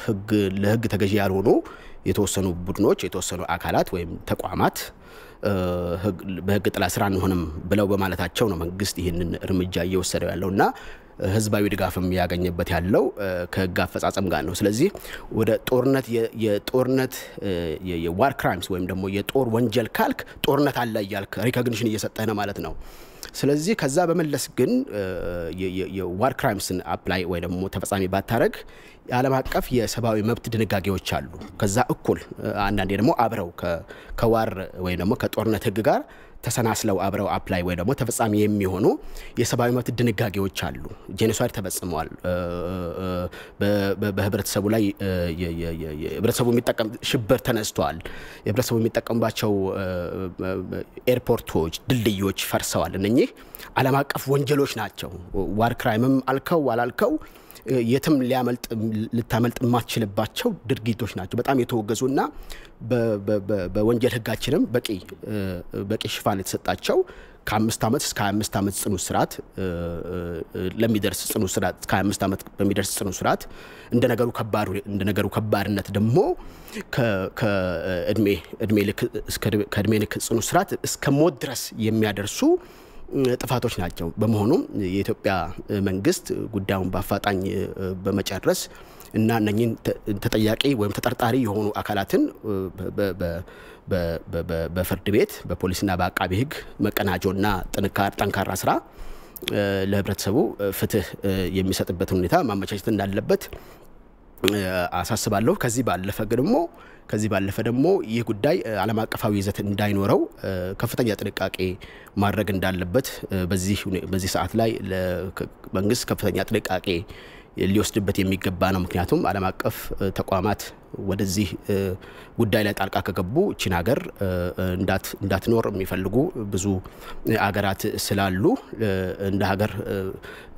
ህግ ለህግ ተገዢ ያልሆኑ የተወሰኑ ቡድኖች፣ የተወሰኑ አካላት ወይም ተቋማት በህግ ጥላ ስራ አንሆንም ብለው በማለታቸው ነው መንግስት ይህንን እርምጃ እየወሰደው ያለው እና ህዝባዊ ድጋፍም ያገኘበት ያለው ከህግ አፈጻጸም ጋር ነው። ስለዚህ ወደ ጦርነት የጦርነት የዋር ክራይምስ ወይም ደግሞ የጦር ወንጀል ካልክ ጦርነት አለ እያልክ ሪኮግኒሽን እየሰጠህ ነው ማለት ነው። ስለዚህ ከዛ በመለስ ግን የዋር ክራይምስን አፕላይ ወይ ደግሞ ተፈጻሚ ባታረግ የዓለም አቀፍ የሰብአዊ መብት ድንጋጌዎች አሉ። ከዛ እኩል አንዳንዴ ደግሞ አብረው ከዋር ወይ ደግሞ ከጦርነት ህግ ጋር ተሰናስለው አብረው አፕላይ ወይ ደግሞ ተፈጻሚ የሚሆኑ የሰብአዊ መብት ድንጋጌዎች አሉ። ጄኖሳይድ ተፈጽመዋል። በህብረተሰቡ ላይ ህብረተሰቡ የሚጠቀም ሽብር ተነስተዋል። የህብረተሰቡ የሚጠቀምባቸው ኤርፖርቶች፣ ድልድዮች ፈርሰዋል። እነ እነኚህ ዓለም አቀፍ ወንጀሎች ናቸው። ዋር ክራይምም አልከው አላልከው የትም ሊያመልጥ ልታመልጥ የማትችልባቸው ድርጊቶች ናቸው። በጣም የተወገዙ የተወገዙና በወንጀል ህጋችንም በቂ በቂ ሽፋን የተሰጣቸው ከአምስት ዓመት እስከ 25 ዓመት ጽኑ ስርዓት ለሚደርስ ጽኑ ስርዓት እስከ 25 ዓመት በሚደርስ ጽኑ ስርዓት እንደ ነገሩ ከባድ እንደ ነገሩ ከባድነት ደግሞ ከእድሜ ልክ እስከ እድሜ ልክ ጽኑ ስርዓት እስከ ሞት ድረስ የሚያደርሱ ጥፋቶች ናቸው። በመሆኑም የኢትዮጵያ መንግስት ጉዳዩን በአፋጣኝ በመጨረስ እና እነኝን ተጠያቂ ወይም ተጠርጣሪ የሆኑ አካላትን በፍርድ ቤት በፖሊስና በአቃቢ ህግ መቀናጆና ጠንካራ ስራ ለህብረተሰቡ ፍትህ የሚሰጥበትን ሁኔታ ማመቻቸት እንዳለበት አሳስባለሁ። ከዚህ ባለፈ ደግሞ ከዚህ ባለፈ ደግሞ ይህ ጉዳይ ዓለም አቀፋዊ ይዘት እንዳይኖረው ከፍተኛ ጥንቃቄ ማድረግ እንዳለበት በዚህ ሰዓት ላይ መንግስት ከፍተኛ ጥንቃቄ ሊወስድበት የሚገባ ነው። ምክንያቱም ዓለም አቀፍ ተቋማት ወደዚህ ጉዳይ ላይ ጣልቃ ከገቡ ቺን ሀገር እንዳትኖር የሚፈልጉ ብዙ አገራት ስላሉ እንደ ሀገር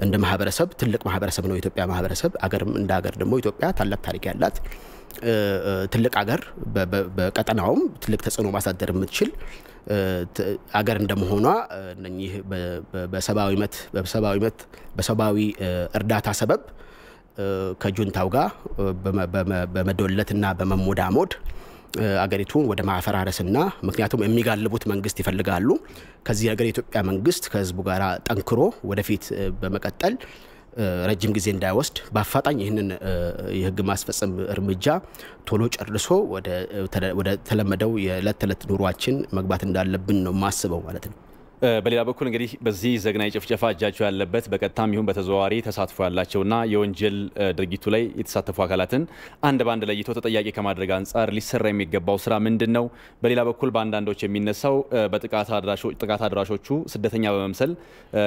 እንደ ማህበረሰብ ትልቅ ማህበረሰብ ነው የኢትዮጵያ ማህበረሰብ። አገርም እንደ ሀገር ደግሞ ኢትዮጵያ ታላቅ ታሪክ ያላት ትልቅ አገር በቀጠናውም ትልቅ ተጽዕኖ ማሳደር የምትችል አገር እንደመሆኗ እነኚህ በሰብአዊነት በሰብአዊ እርዳታ ሰበብ ከጁንታው ጋር በመዶለትና በመሞዳሞድ አገሪቱን ወደ ማፈራረስና ምክንያቱም የሚጋልቡት መንግስት ይፈልጋሉ። ከዚህ ነገር የኢትዮጵያ መንግስት ከህዝቡ ጋር ጠንክሮ ወደፊት በመቀጠል ረጅም ጊዜ እንዳይወስድ በአፋጣኝ ይህንን የህግ ማስፈጸም እርምጃ ቶሎ ጨርሶ ወደ ተለመደው የዕለት ተዕለት ኑሯችን መግባት እንዳለብን ነው ማስበው ማለት ነው። በሌላ በኩል እንግዲህ በዚህ ዘግናይ ጭፍጨፋ እጃቸው ያለበት በቀጥታም ይሁን በተዘዋዋሪ ተሳትፎ ያላቸውና የወንጀል ድርጊቱ ላይ የተሳተፉ አካላትን አንድ በአንድ ለይቶ ተጠያቂ ከማድረግ አንጻር ሊሰራ የሚገባው ስራ ምንድን ነው? በሌላ በኩል በአንዳንዶች የሚነሳው በጥቃት አድራሾቹ ስደተኛ በመምሰል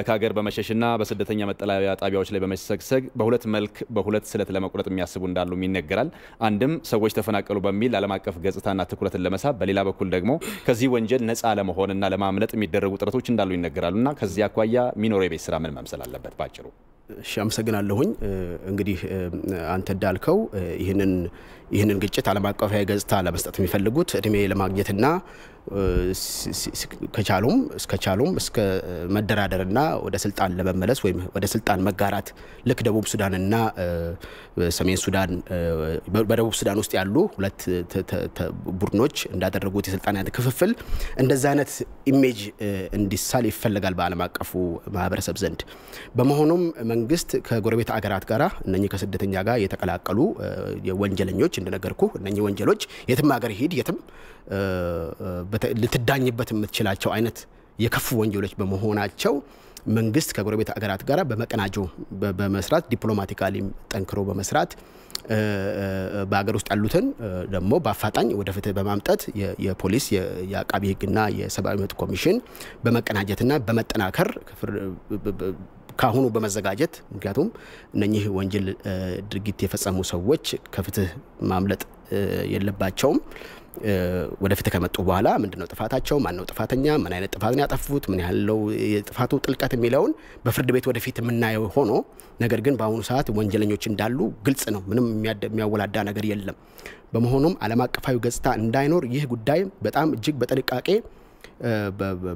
ከሀገር በመሸሽና በስደተኛ መጠለያ ጣቢያዎች ላይ በመሰግሰግ በሁለት መልክ በሁለት ስለት ለመቁረጥ የሚያስቡ እንዳሉም ይነገራል። አንድም ሰዎች ተፈናቀሉ በሚል ዓለም አቀፍ ገጽታና ትኩረትን ለመሳብ፣ በሌላ በኩል ደግሞ ከዚህ ወንጀል ነፃ ለመሆንና ለማምለጥ የሚደረጉ ጥረቶች ጥናቶች እንዳሉ ይነገራሉ እና ከዚህ አኳያ የሚኖረው የቤት ስራ ምን መምሰል አለበት ባጭሩ? እሺ አመሰግናለሁኝ። እንግዲህ አንተ እንዳልከው ይህንን ይህንን ግጭት ዓለም አቀፋዊ ገጽታ ለመስጠት የሚፈልጉት እድሜ ለማግኘትና ከቻሉም እስከቻሉም እስከ መደራደርና ወደ ስልጣን ለመመለስ ወይም ወደ ስልጣን መጋራት ልክ ደቡብ ሱዳንና ሰሜን ሱዳን በደቡብ ሱዳን ውስጥ ያሉ ሁለት ቡድኖች እንዳደረጉት የስልጣን ክፍፍል እንደዛ አይነት ኢሜጅ እንዲሳል ይፈልጋል በዓለም አቀፉ ማህበረሰብ ዘንድ። በመሆኑም መንግስት ከጎረቤት አገራት ጋር እነኚህ ከስደተኛ ጋር የተቀላቀሉ ወንጀለኞች እንደነገርኩ እነኚህ ወንጀሎች የትም ሀገር ሂድ የትም ልትዳኝበት የምትችላቸው አይነት የከፉ ወንጀሎች በመሆናቸው መንግስት ከጎረቤት አገራት ጋር በመቀናጆ በመስራት ዲፕሎማቲካሊ ጠንክሮ በመስራት በሀገር ውስጥ ያሉትን ደግሞ በአፋጣኝ ወደ ፍትህ በማምጠት የፖሊስ የአቃቢ ህግና የሰብአዊ መብት ኮሚሽን በመቀናጀትና በመጠናከር ካሁኑ በመዘጋጀት ምክንያቱም እነኚህ ወንጀል ድርጊት የፈጸሙ ሰዎች ከፍትህ ማምለጥ የለባቸውም። ወደፊት ከመጡ በኋላ ምንድነው ጥፋታቸው? ማነው ጥፋተኛ? ምን አይነት ጥፋት ነው ያጠፉት? ምን ያለው የጥፋቱ ጥልቀት የሚለውን በፍርድ ቤት ወደፊት የምናየው ሆኖ ነገር ግን በአሁኑ ሰዓት ወንጀለኞች እንዳሉ ግልጽ ነው። ምንም የሚያወላዳ ነገር የለም። በመሆኑም ዓለም አቀፋዊ ገጽታ እንዳይኖር ይህ ጉዳይ በጣም እጅግ በጥንቃቄ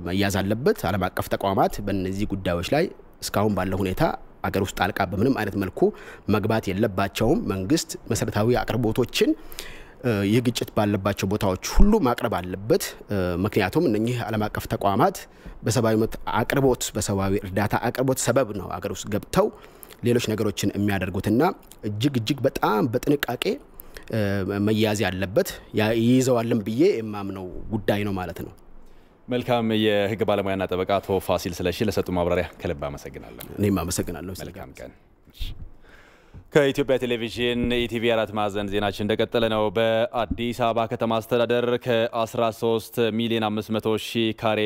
መያዝ አለበት። ዓለም አቀፍ ተቋማት በእነዚህ ጉዳዮች ላይ እስካሁን ባለው ሁኔታ አገር ውስጥ ጣልቃ በምንም አይነት መልኩ መግባት የለባቸውም። መንግስት መሰረታዊ አቅርቦቶችን የግጭት ባለባቸው ቦታዎች ሁሉ ማቅረብ አለበት። ምክንያቱም እነኚህ ዓለም አቀፍ ተቋማት በሰብአዊ መብት አቅርቦት በሰብአዊ እርዳታ አቅርቦት ሰበብ ነው አገር ውስጥ ገብተው ሌሎች ነገሮችን የሚያደርጉትና እጅግ እጅግ በጣም በጥንቃቄ መያዝ ያለበት ይይዘዋልን ብዬ የማምነው ጉዳይ ነው ማለት ነው። መልካም የህግ ባለሙያና ጠበቃ አቶ ፋሲል ስለሺ ለሰጡ ማብራሪያ ከልብ አመሰግናለሁ። እኔም አመሰግናለሁ። መልካም ቀን። ከኢትዮጵያ ቴሌቪዥን ኢቲቪ አራት ማዕዘን ዜናችን እንደቀጠለ ነው። በአዲስ አበባ ከተማ አስተዳደር ከ13 ሚሊዮን 500 ሺህ ካሬ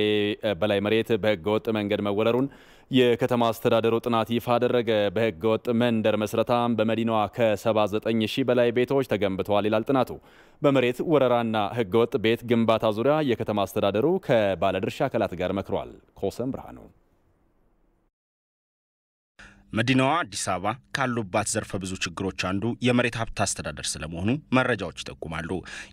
በላይ መሬት በህገወጥ መንገድ መወረሩን የከተማ አስተዳደሩ ጥናት ይፋ አደረገ። በህገወጥ መንደር መስረታም በመዲናዋ ከ79 ሺህ በላይ ቤቶች ተገንብተዋል ይላል ጥናቱ። በመሬት ወረራና ህገወጥ ቤት ግንባታ ዙሪያ የከተማ አስተዳደሩ ከባለድርሻ አካላት ጋር መክሯል። ኮሰም ብርሃኑ መዲናዋ አዲስ አበባ ካሉባት ዘርፈ ብዙ ችግሮች አንዱ የመሬት ሀብት አስተዳደር ስለመሆኑ መረጃዎች ይጠቁማሉ።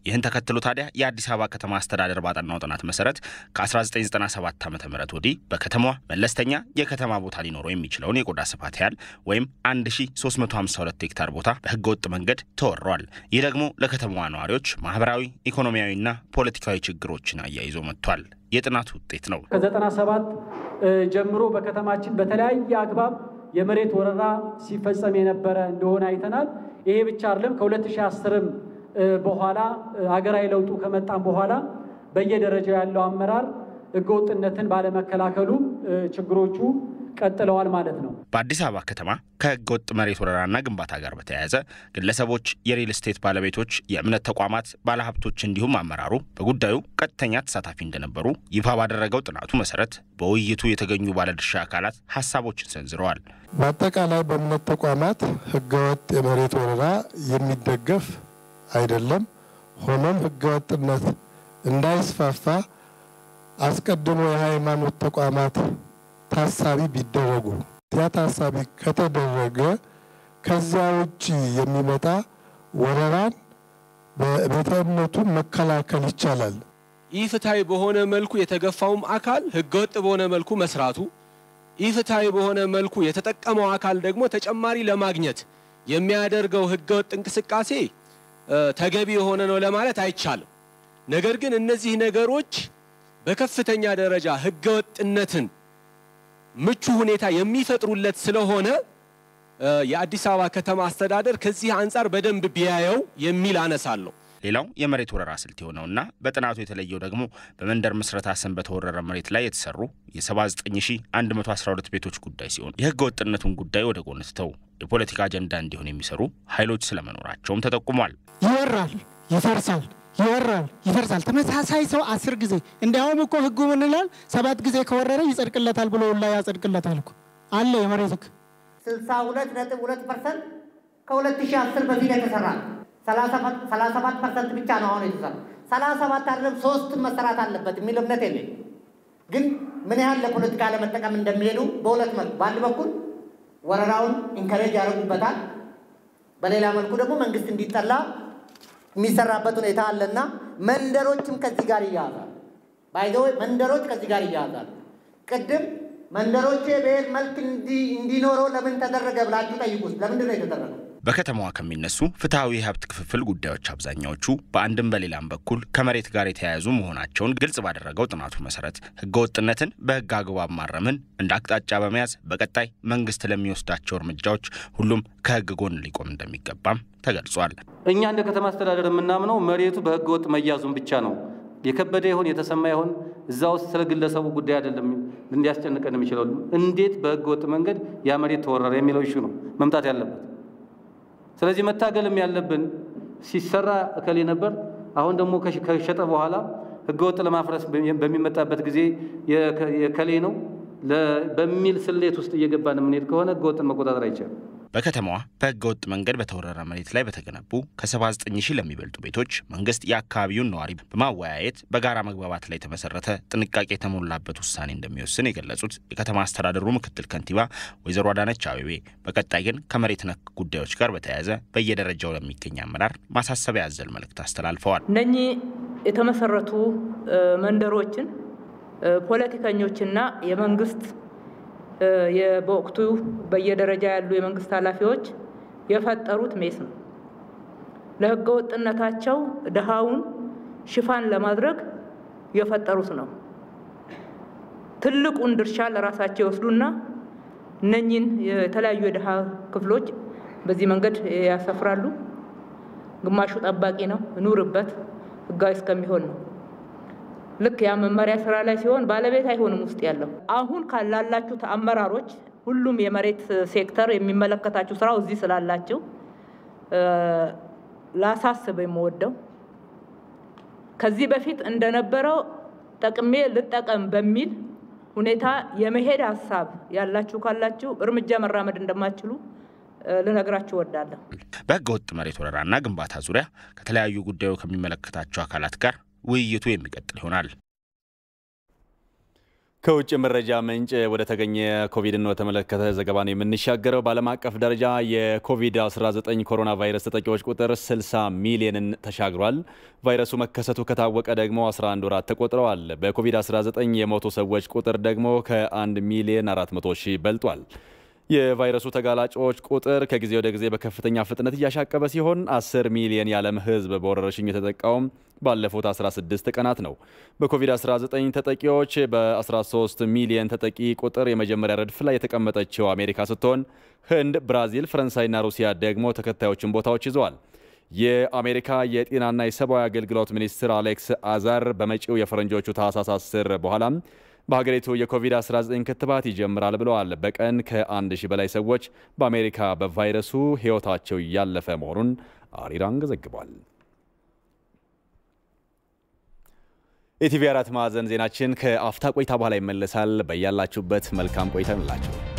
ይህን ተከትሎ ታዲያ የአዲስ አበባ ከተማ አስተዳደር ባጠናው ጥናት መሰረት ከ1997 ዓ ም ወዲህ በከተማዋ መለስተኛ የከተማ ቦታ ሊኖረው የሚችለውን የቆዳ ስፋት ያህል ወይም 1352 ሄክታር ቦታ በህገወጥ መንገድ ተወሯል። ይህ ደግሞ ለከተማዋ ነዋሪዎች ማህበራዊ፣ ኢኮኖሚያዊና ፖለቲካዊ ችግሮችን አያይዞ መጥቷል። የጥናት ውጤት ነው። ከ97 ጀምሮ በከተማችን በተለያየ አግባብ የመሬት ወረራ ሲፈጸም የነበረ እንደሆነ አይተናል። ይሄ ብቻ አይደለም። ከ2010ም በኋላ አገራዊ ለውጡ ከመጣም በኋላ በየደረጃው ያለው አመራር ህገወጥነትን ባለመከላከሉ ችግሮቹ ቀጥለዋል ማለት ነው። በአዲስ አበባ ከተማ ከህገ ወጥ መሬት ወረራና ግንባታ ጋር በተያያዘ ግለሰቦች፣ የሪል ስቴት ባለቤቶች፣ የእምነት ተቋማት ባለሀብቶች እንዲሁም አመራሩ በጉዳዩ ቀጥተኛ ተሳታፊ እንደነበሩ ይፋ ባደረገው ጥናቱ መሰረት በውይይቱ የተገኙ ባለድርሻ አካላት ሀሳቦችን ሰንዝረዋል። በአጠቃላይ በእምነት ተቋማት ህገወጥ የመሬት ወረራ የሚደገፍ አይደለም። ሆኖም ህገወጥነት እንዳይስፋፋ አስቀድሞ የሃይማኖት ተቋማት ታሳቢ ቢደረጉ ያ ታሳቢ ከተደረገ ከዚያ ውጭ የሚመጣ ወረራን በቤተ መከላከል ይቻላል። ይህ በሆነ መልኩ የተገፋውም አካል ህገወጥ በሆነ መልኩ መስራቱ፣ ይህ በሆነ መልኩ የተጠቀመው አካል ደግሞ ተጨማሪ ለማግኘት የሚያደርገው ህገወጥ እንቅስቃሴ ተገቢ የሆነ ነው ለማለት አይቻልም። ነገር ግን እነዚህ ነገሮች በከፍተኛ ደረጃ ህገወጥነትን ምቹ ሁኔታ የሚፈጥሩለት ስለሆነ የአዲስ አበባ ከተማ አስተዳደር ከዚህ አንጻር በደንብ ቢያየው የሚል አነሳለሁ። ሌላው የመሬት ወረራ ስልት የሆነውና በጥናቱ የተለየው ደግሞ በመንደር ምስረታ ሰን በተወረረ መሬት ላይ የተሰሩ የ79112 ቤቶች ጉዳይ ሲሆን የህገ ወጥነቱን ጉዳይ ወደ ጎን ትተው የፖለቲካ አጀንዳ እንዲሆን የሚሰሩ ኃይሎች ስለመኖራቸውም ተጠቁሟል። ይወራል፣ ይፈርሳል ይወራል፣ ይፈርሳል። ተመሳሳይ ሰው አስር ጊዜ እንዲያውም እኮ ህጉ ምን ይላል? ሰባት ጊዜ ከወረረ ይጸድቅለታል ብሎ ሁላ ያጸድቅለታል እኮ አለ የመሬት ህግ 62 ነጥብ 2 ፐርሰንት ከ2010 በፊት የተሰራ 37 ፐርሰንት ብቻ ነው አሁን የተሰራ። 37 አይደለም ሶስት መሰራት አለበት የሚል እምነት የለኝ። ግን ምን ያህል ለፖለቲካ ለመጠቀም እንደሚሄዱ በሁለት መልኩ፣ በአንድ በኩል ወረራውን ኢንከሬጅ ያደርጉበታል፣ በሌላ መልኩ ደግሞ መንግስት እንዲጠላ የሚሰራበት ሁኔታ አለና መንደሮችም ከዚህ ጋር ይያዛል። ባይዘ መንደሮች ከዚህ ጋር ይያዛል። ቅድም መንደሮች የብሔር መልክ እንዲኖረው ለምን ተደረገ ብላችሁ ጠይቁ። ለምንድን ነው የተደረገው? በከተማዋ ከሚነሱ ፍትሐዊ የሀብት ክፍፍል ጉዳዮች አብዛኛዎቹ በአንድም በሌላም በኩል ከመሬት ጋር የተያያዙ መሆናቸውን ግልጽ ባደረገው ጥናቱ መሰረት ህገወጥነትን በህግ አግባብ ማረምን እንደ አቅጣጫ በመያዝ በቀጣይ መንግስት ለሚወስዳቸው እርምጃዎች ሁሉም ከህግ ጎን ሊቆም እንደሚገባም ተገልጿል። እኛ እንደ ከተማ አስተዳደር የምናምነው መሬቱ በህገወጥ መያዙን ብቻ ነው። የከበደ ይሁን የተሰማ ይሁን እዛ ውስጥ ስለ ግለሰቡ ጉዳይ አይደለም እንዲያስጨንቀን የሚችለው እንዴት በህገወጥ መንገድ ያ መሬት ተወረረ የሚለው ይሹ ነው መምጣት ያለበት። ስለዚህ መታገልም ያለብን ሲሰራ እከሌ ነበር፣ አሁን ደግሞ ከሸጠ በኋላ ህገወጥ ለማፍረስ በሚመጣበት ጊዜ የከሌ ነው በሚል ስሌት ውስጥ እየገባን የምንሄድ ከሆነ ህገወጥን መቆጣጠር አይቻልም። በከተማዋ በህገወጥ መንገድ በተወረረ መሬት ላይ በተገነቡ ከ79 ሺህ ለሚበልጡ ቤቶች መንግስት የአካባቢውን ነዋሪ በማወያየት በጋራ መግባባት ላይ የተመሰረተ ጥንቃቄ የተሞላበት ውሳኔ እንደሚወስን የገለጹት የከተማ አስተዳደሩ ምክትል ከንቲባ ወይዘሮ አዳነች አቤቤ በቀጣይ ግን ከመሬት ነክ ጉዳዮች ጋር በተያያዘ በየደረጃው ለሚገኝ አመራር ማሳሰቢያ ያዘል መልእክት አስተላልፈዋል። እነኚህ የተመሰረቱ መንደሮችን ፖለቲከኞችና የመንግስት በወቅቱ በየደረጃ ያሉ የመንግስት ኃላፊዎች የፈጠሩት ሜስ ነው። ወጥነታቸው ድሃውን ሽፋን ለማድረግ የፈጠሩት ነው። ትልቁን ድርሻ ለራሳቸው ይወስዱና እነኚህን የተለያዩ የድሃ ክፍሎች በዚህ መንገድ ያሰፍራሉ። ግማሹ ጠባቂ ነው፣ ኑርበት ህጋዊ እስከሚሆን ነው። ልክ ያ መመሪያ ስራ ላይ ሲሆን ባለቤት አይሆንም ውስጥ ያለው። አሁን ካላላችሁት አመራሮች ሁሉም የመሬት ሴክተር የሚመለከታችሁ ስራው እዚህ ስላላችሁ ላሳስብ የምወደው ከዚህ በፊት እንደነበረው ጠቅሜ ልጠቀም በሚል ሁኔታ የመሄድ ሀሳብ ያላችሁ ካላችሁ እርምጃ መራመድ እንደማትችሉ ልነግራችሁ እወዳለሁ። በህገ ወጥ መሬት ወረራና ግንባታ ዙሪያ ከተለያዩ ጉዳዩ ከሚመለከታቸው አካላት ጋር ውይይቱ የሚቀጥል ይሆናል። ከውጭ መረጃ ምንጭ ወደ ተገኘ ኮቪድን በተመለከተ ዘገባ ነው የምንሻገረው። በዓለም አቀፍ ደረጃ የኮቪድ-19 ኮሮና ቫይረስ ተጠቂዎች ቁጥር 60 ሚሊዮንን ተሻግሯል። ቫይረሱ መከሰቱ ከታወቀ ደግሞ 11 ወራት ተቆጥረዋል። በኮቪድ-19 የሞቱ ሰዎች ቁጥር ደግሞ ከ1 ሚሊዮን 400 ሺህ በልጧል። የቫይረሱ ተጋላጮች ቁጥር ከጊዜ ወደ ጊዜ በከፍተኛ ፍጥነት እያሻቀበ ሲሆን 10 ሚሊዮን የዓለም ሕዝብ በወረርሽኝ የተጠቃውም ባለፉት 16 ቀናት ነው። በኮቪድ-19 ተጠቂዎች በ13 ሚሊዮን ተጠቂ ቁጥር የመጀመሪያ ረድፍ ላይ የተቀመጠችው አሜሪካ ስትሆን ህንድ፣ ብራዚል፣ ፈረንሳይና ሩሲያ ደግሞ ተከታዮችን ቦታዎች ይዘዋል። የአሜሪካ የጤናና የሰብአዊ አገልግሎት ሚኒስትር አሌክስ አዛር በመጪው የፈረንጆቹ ታህሳስ 10 በኋላም በሀገሪቱ የኮቪድ-19 ክትባት ይጀምራል ብለዋል። በቀን ከአንድ ሺህ በላይ ሰዎች በአሜሪካ በቫይረሱ ህይወታቸው እያለፈ መሆኑን አሪራንግ ዘግቧል። የቲቪ አራት ማዕዘን ዜናችን ከአፍታ ቆይታ በኋላ ይመለሳል። በያላችሁበት መልካም ቆይታ ይሁንላችሁ።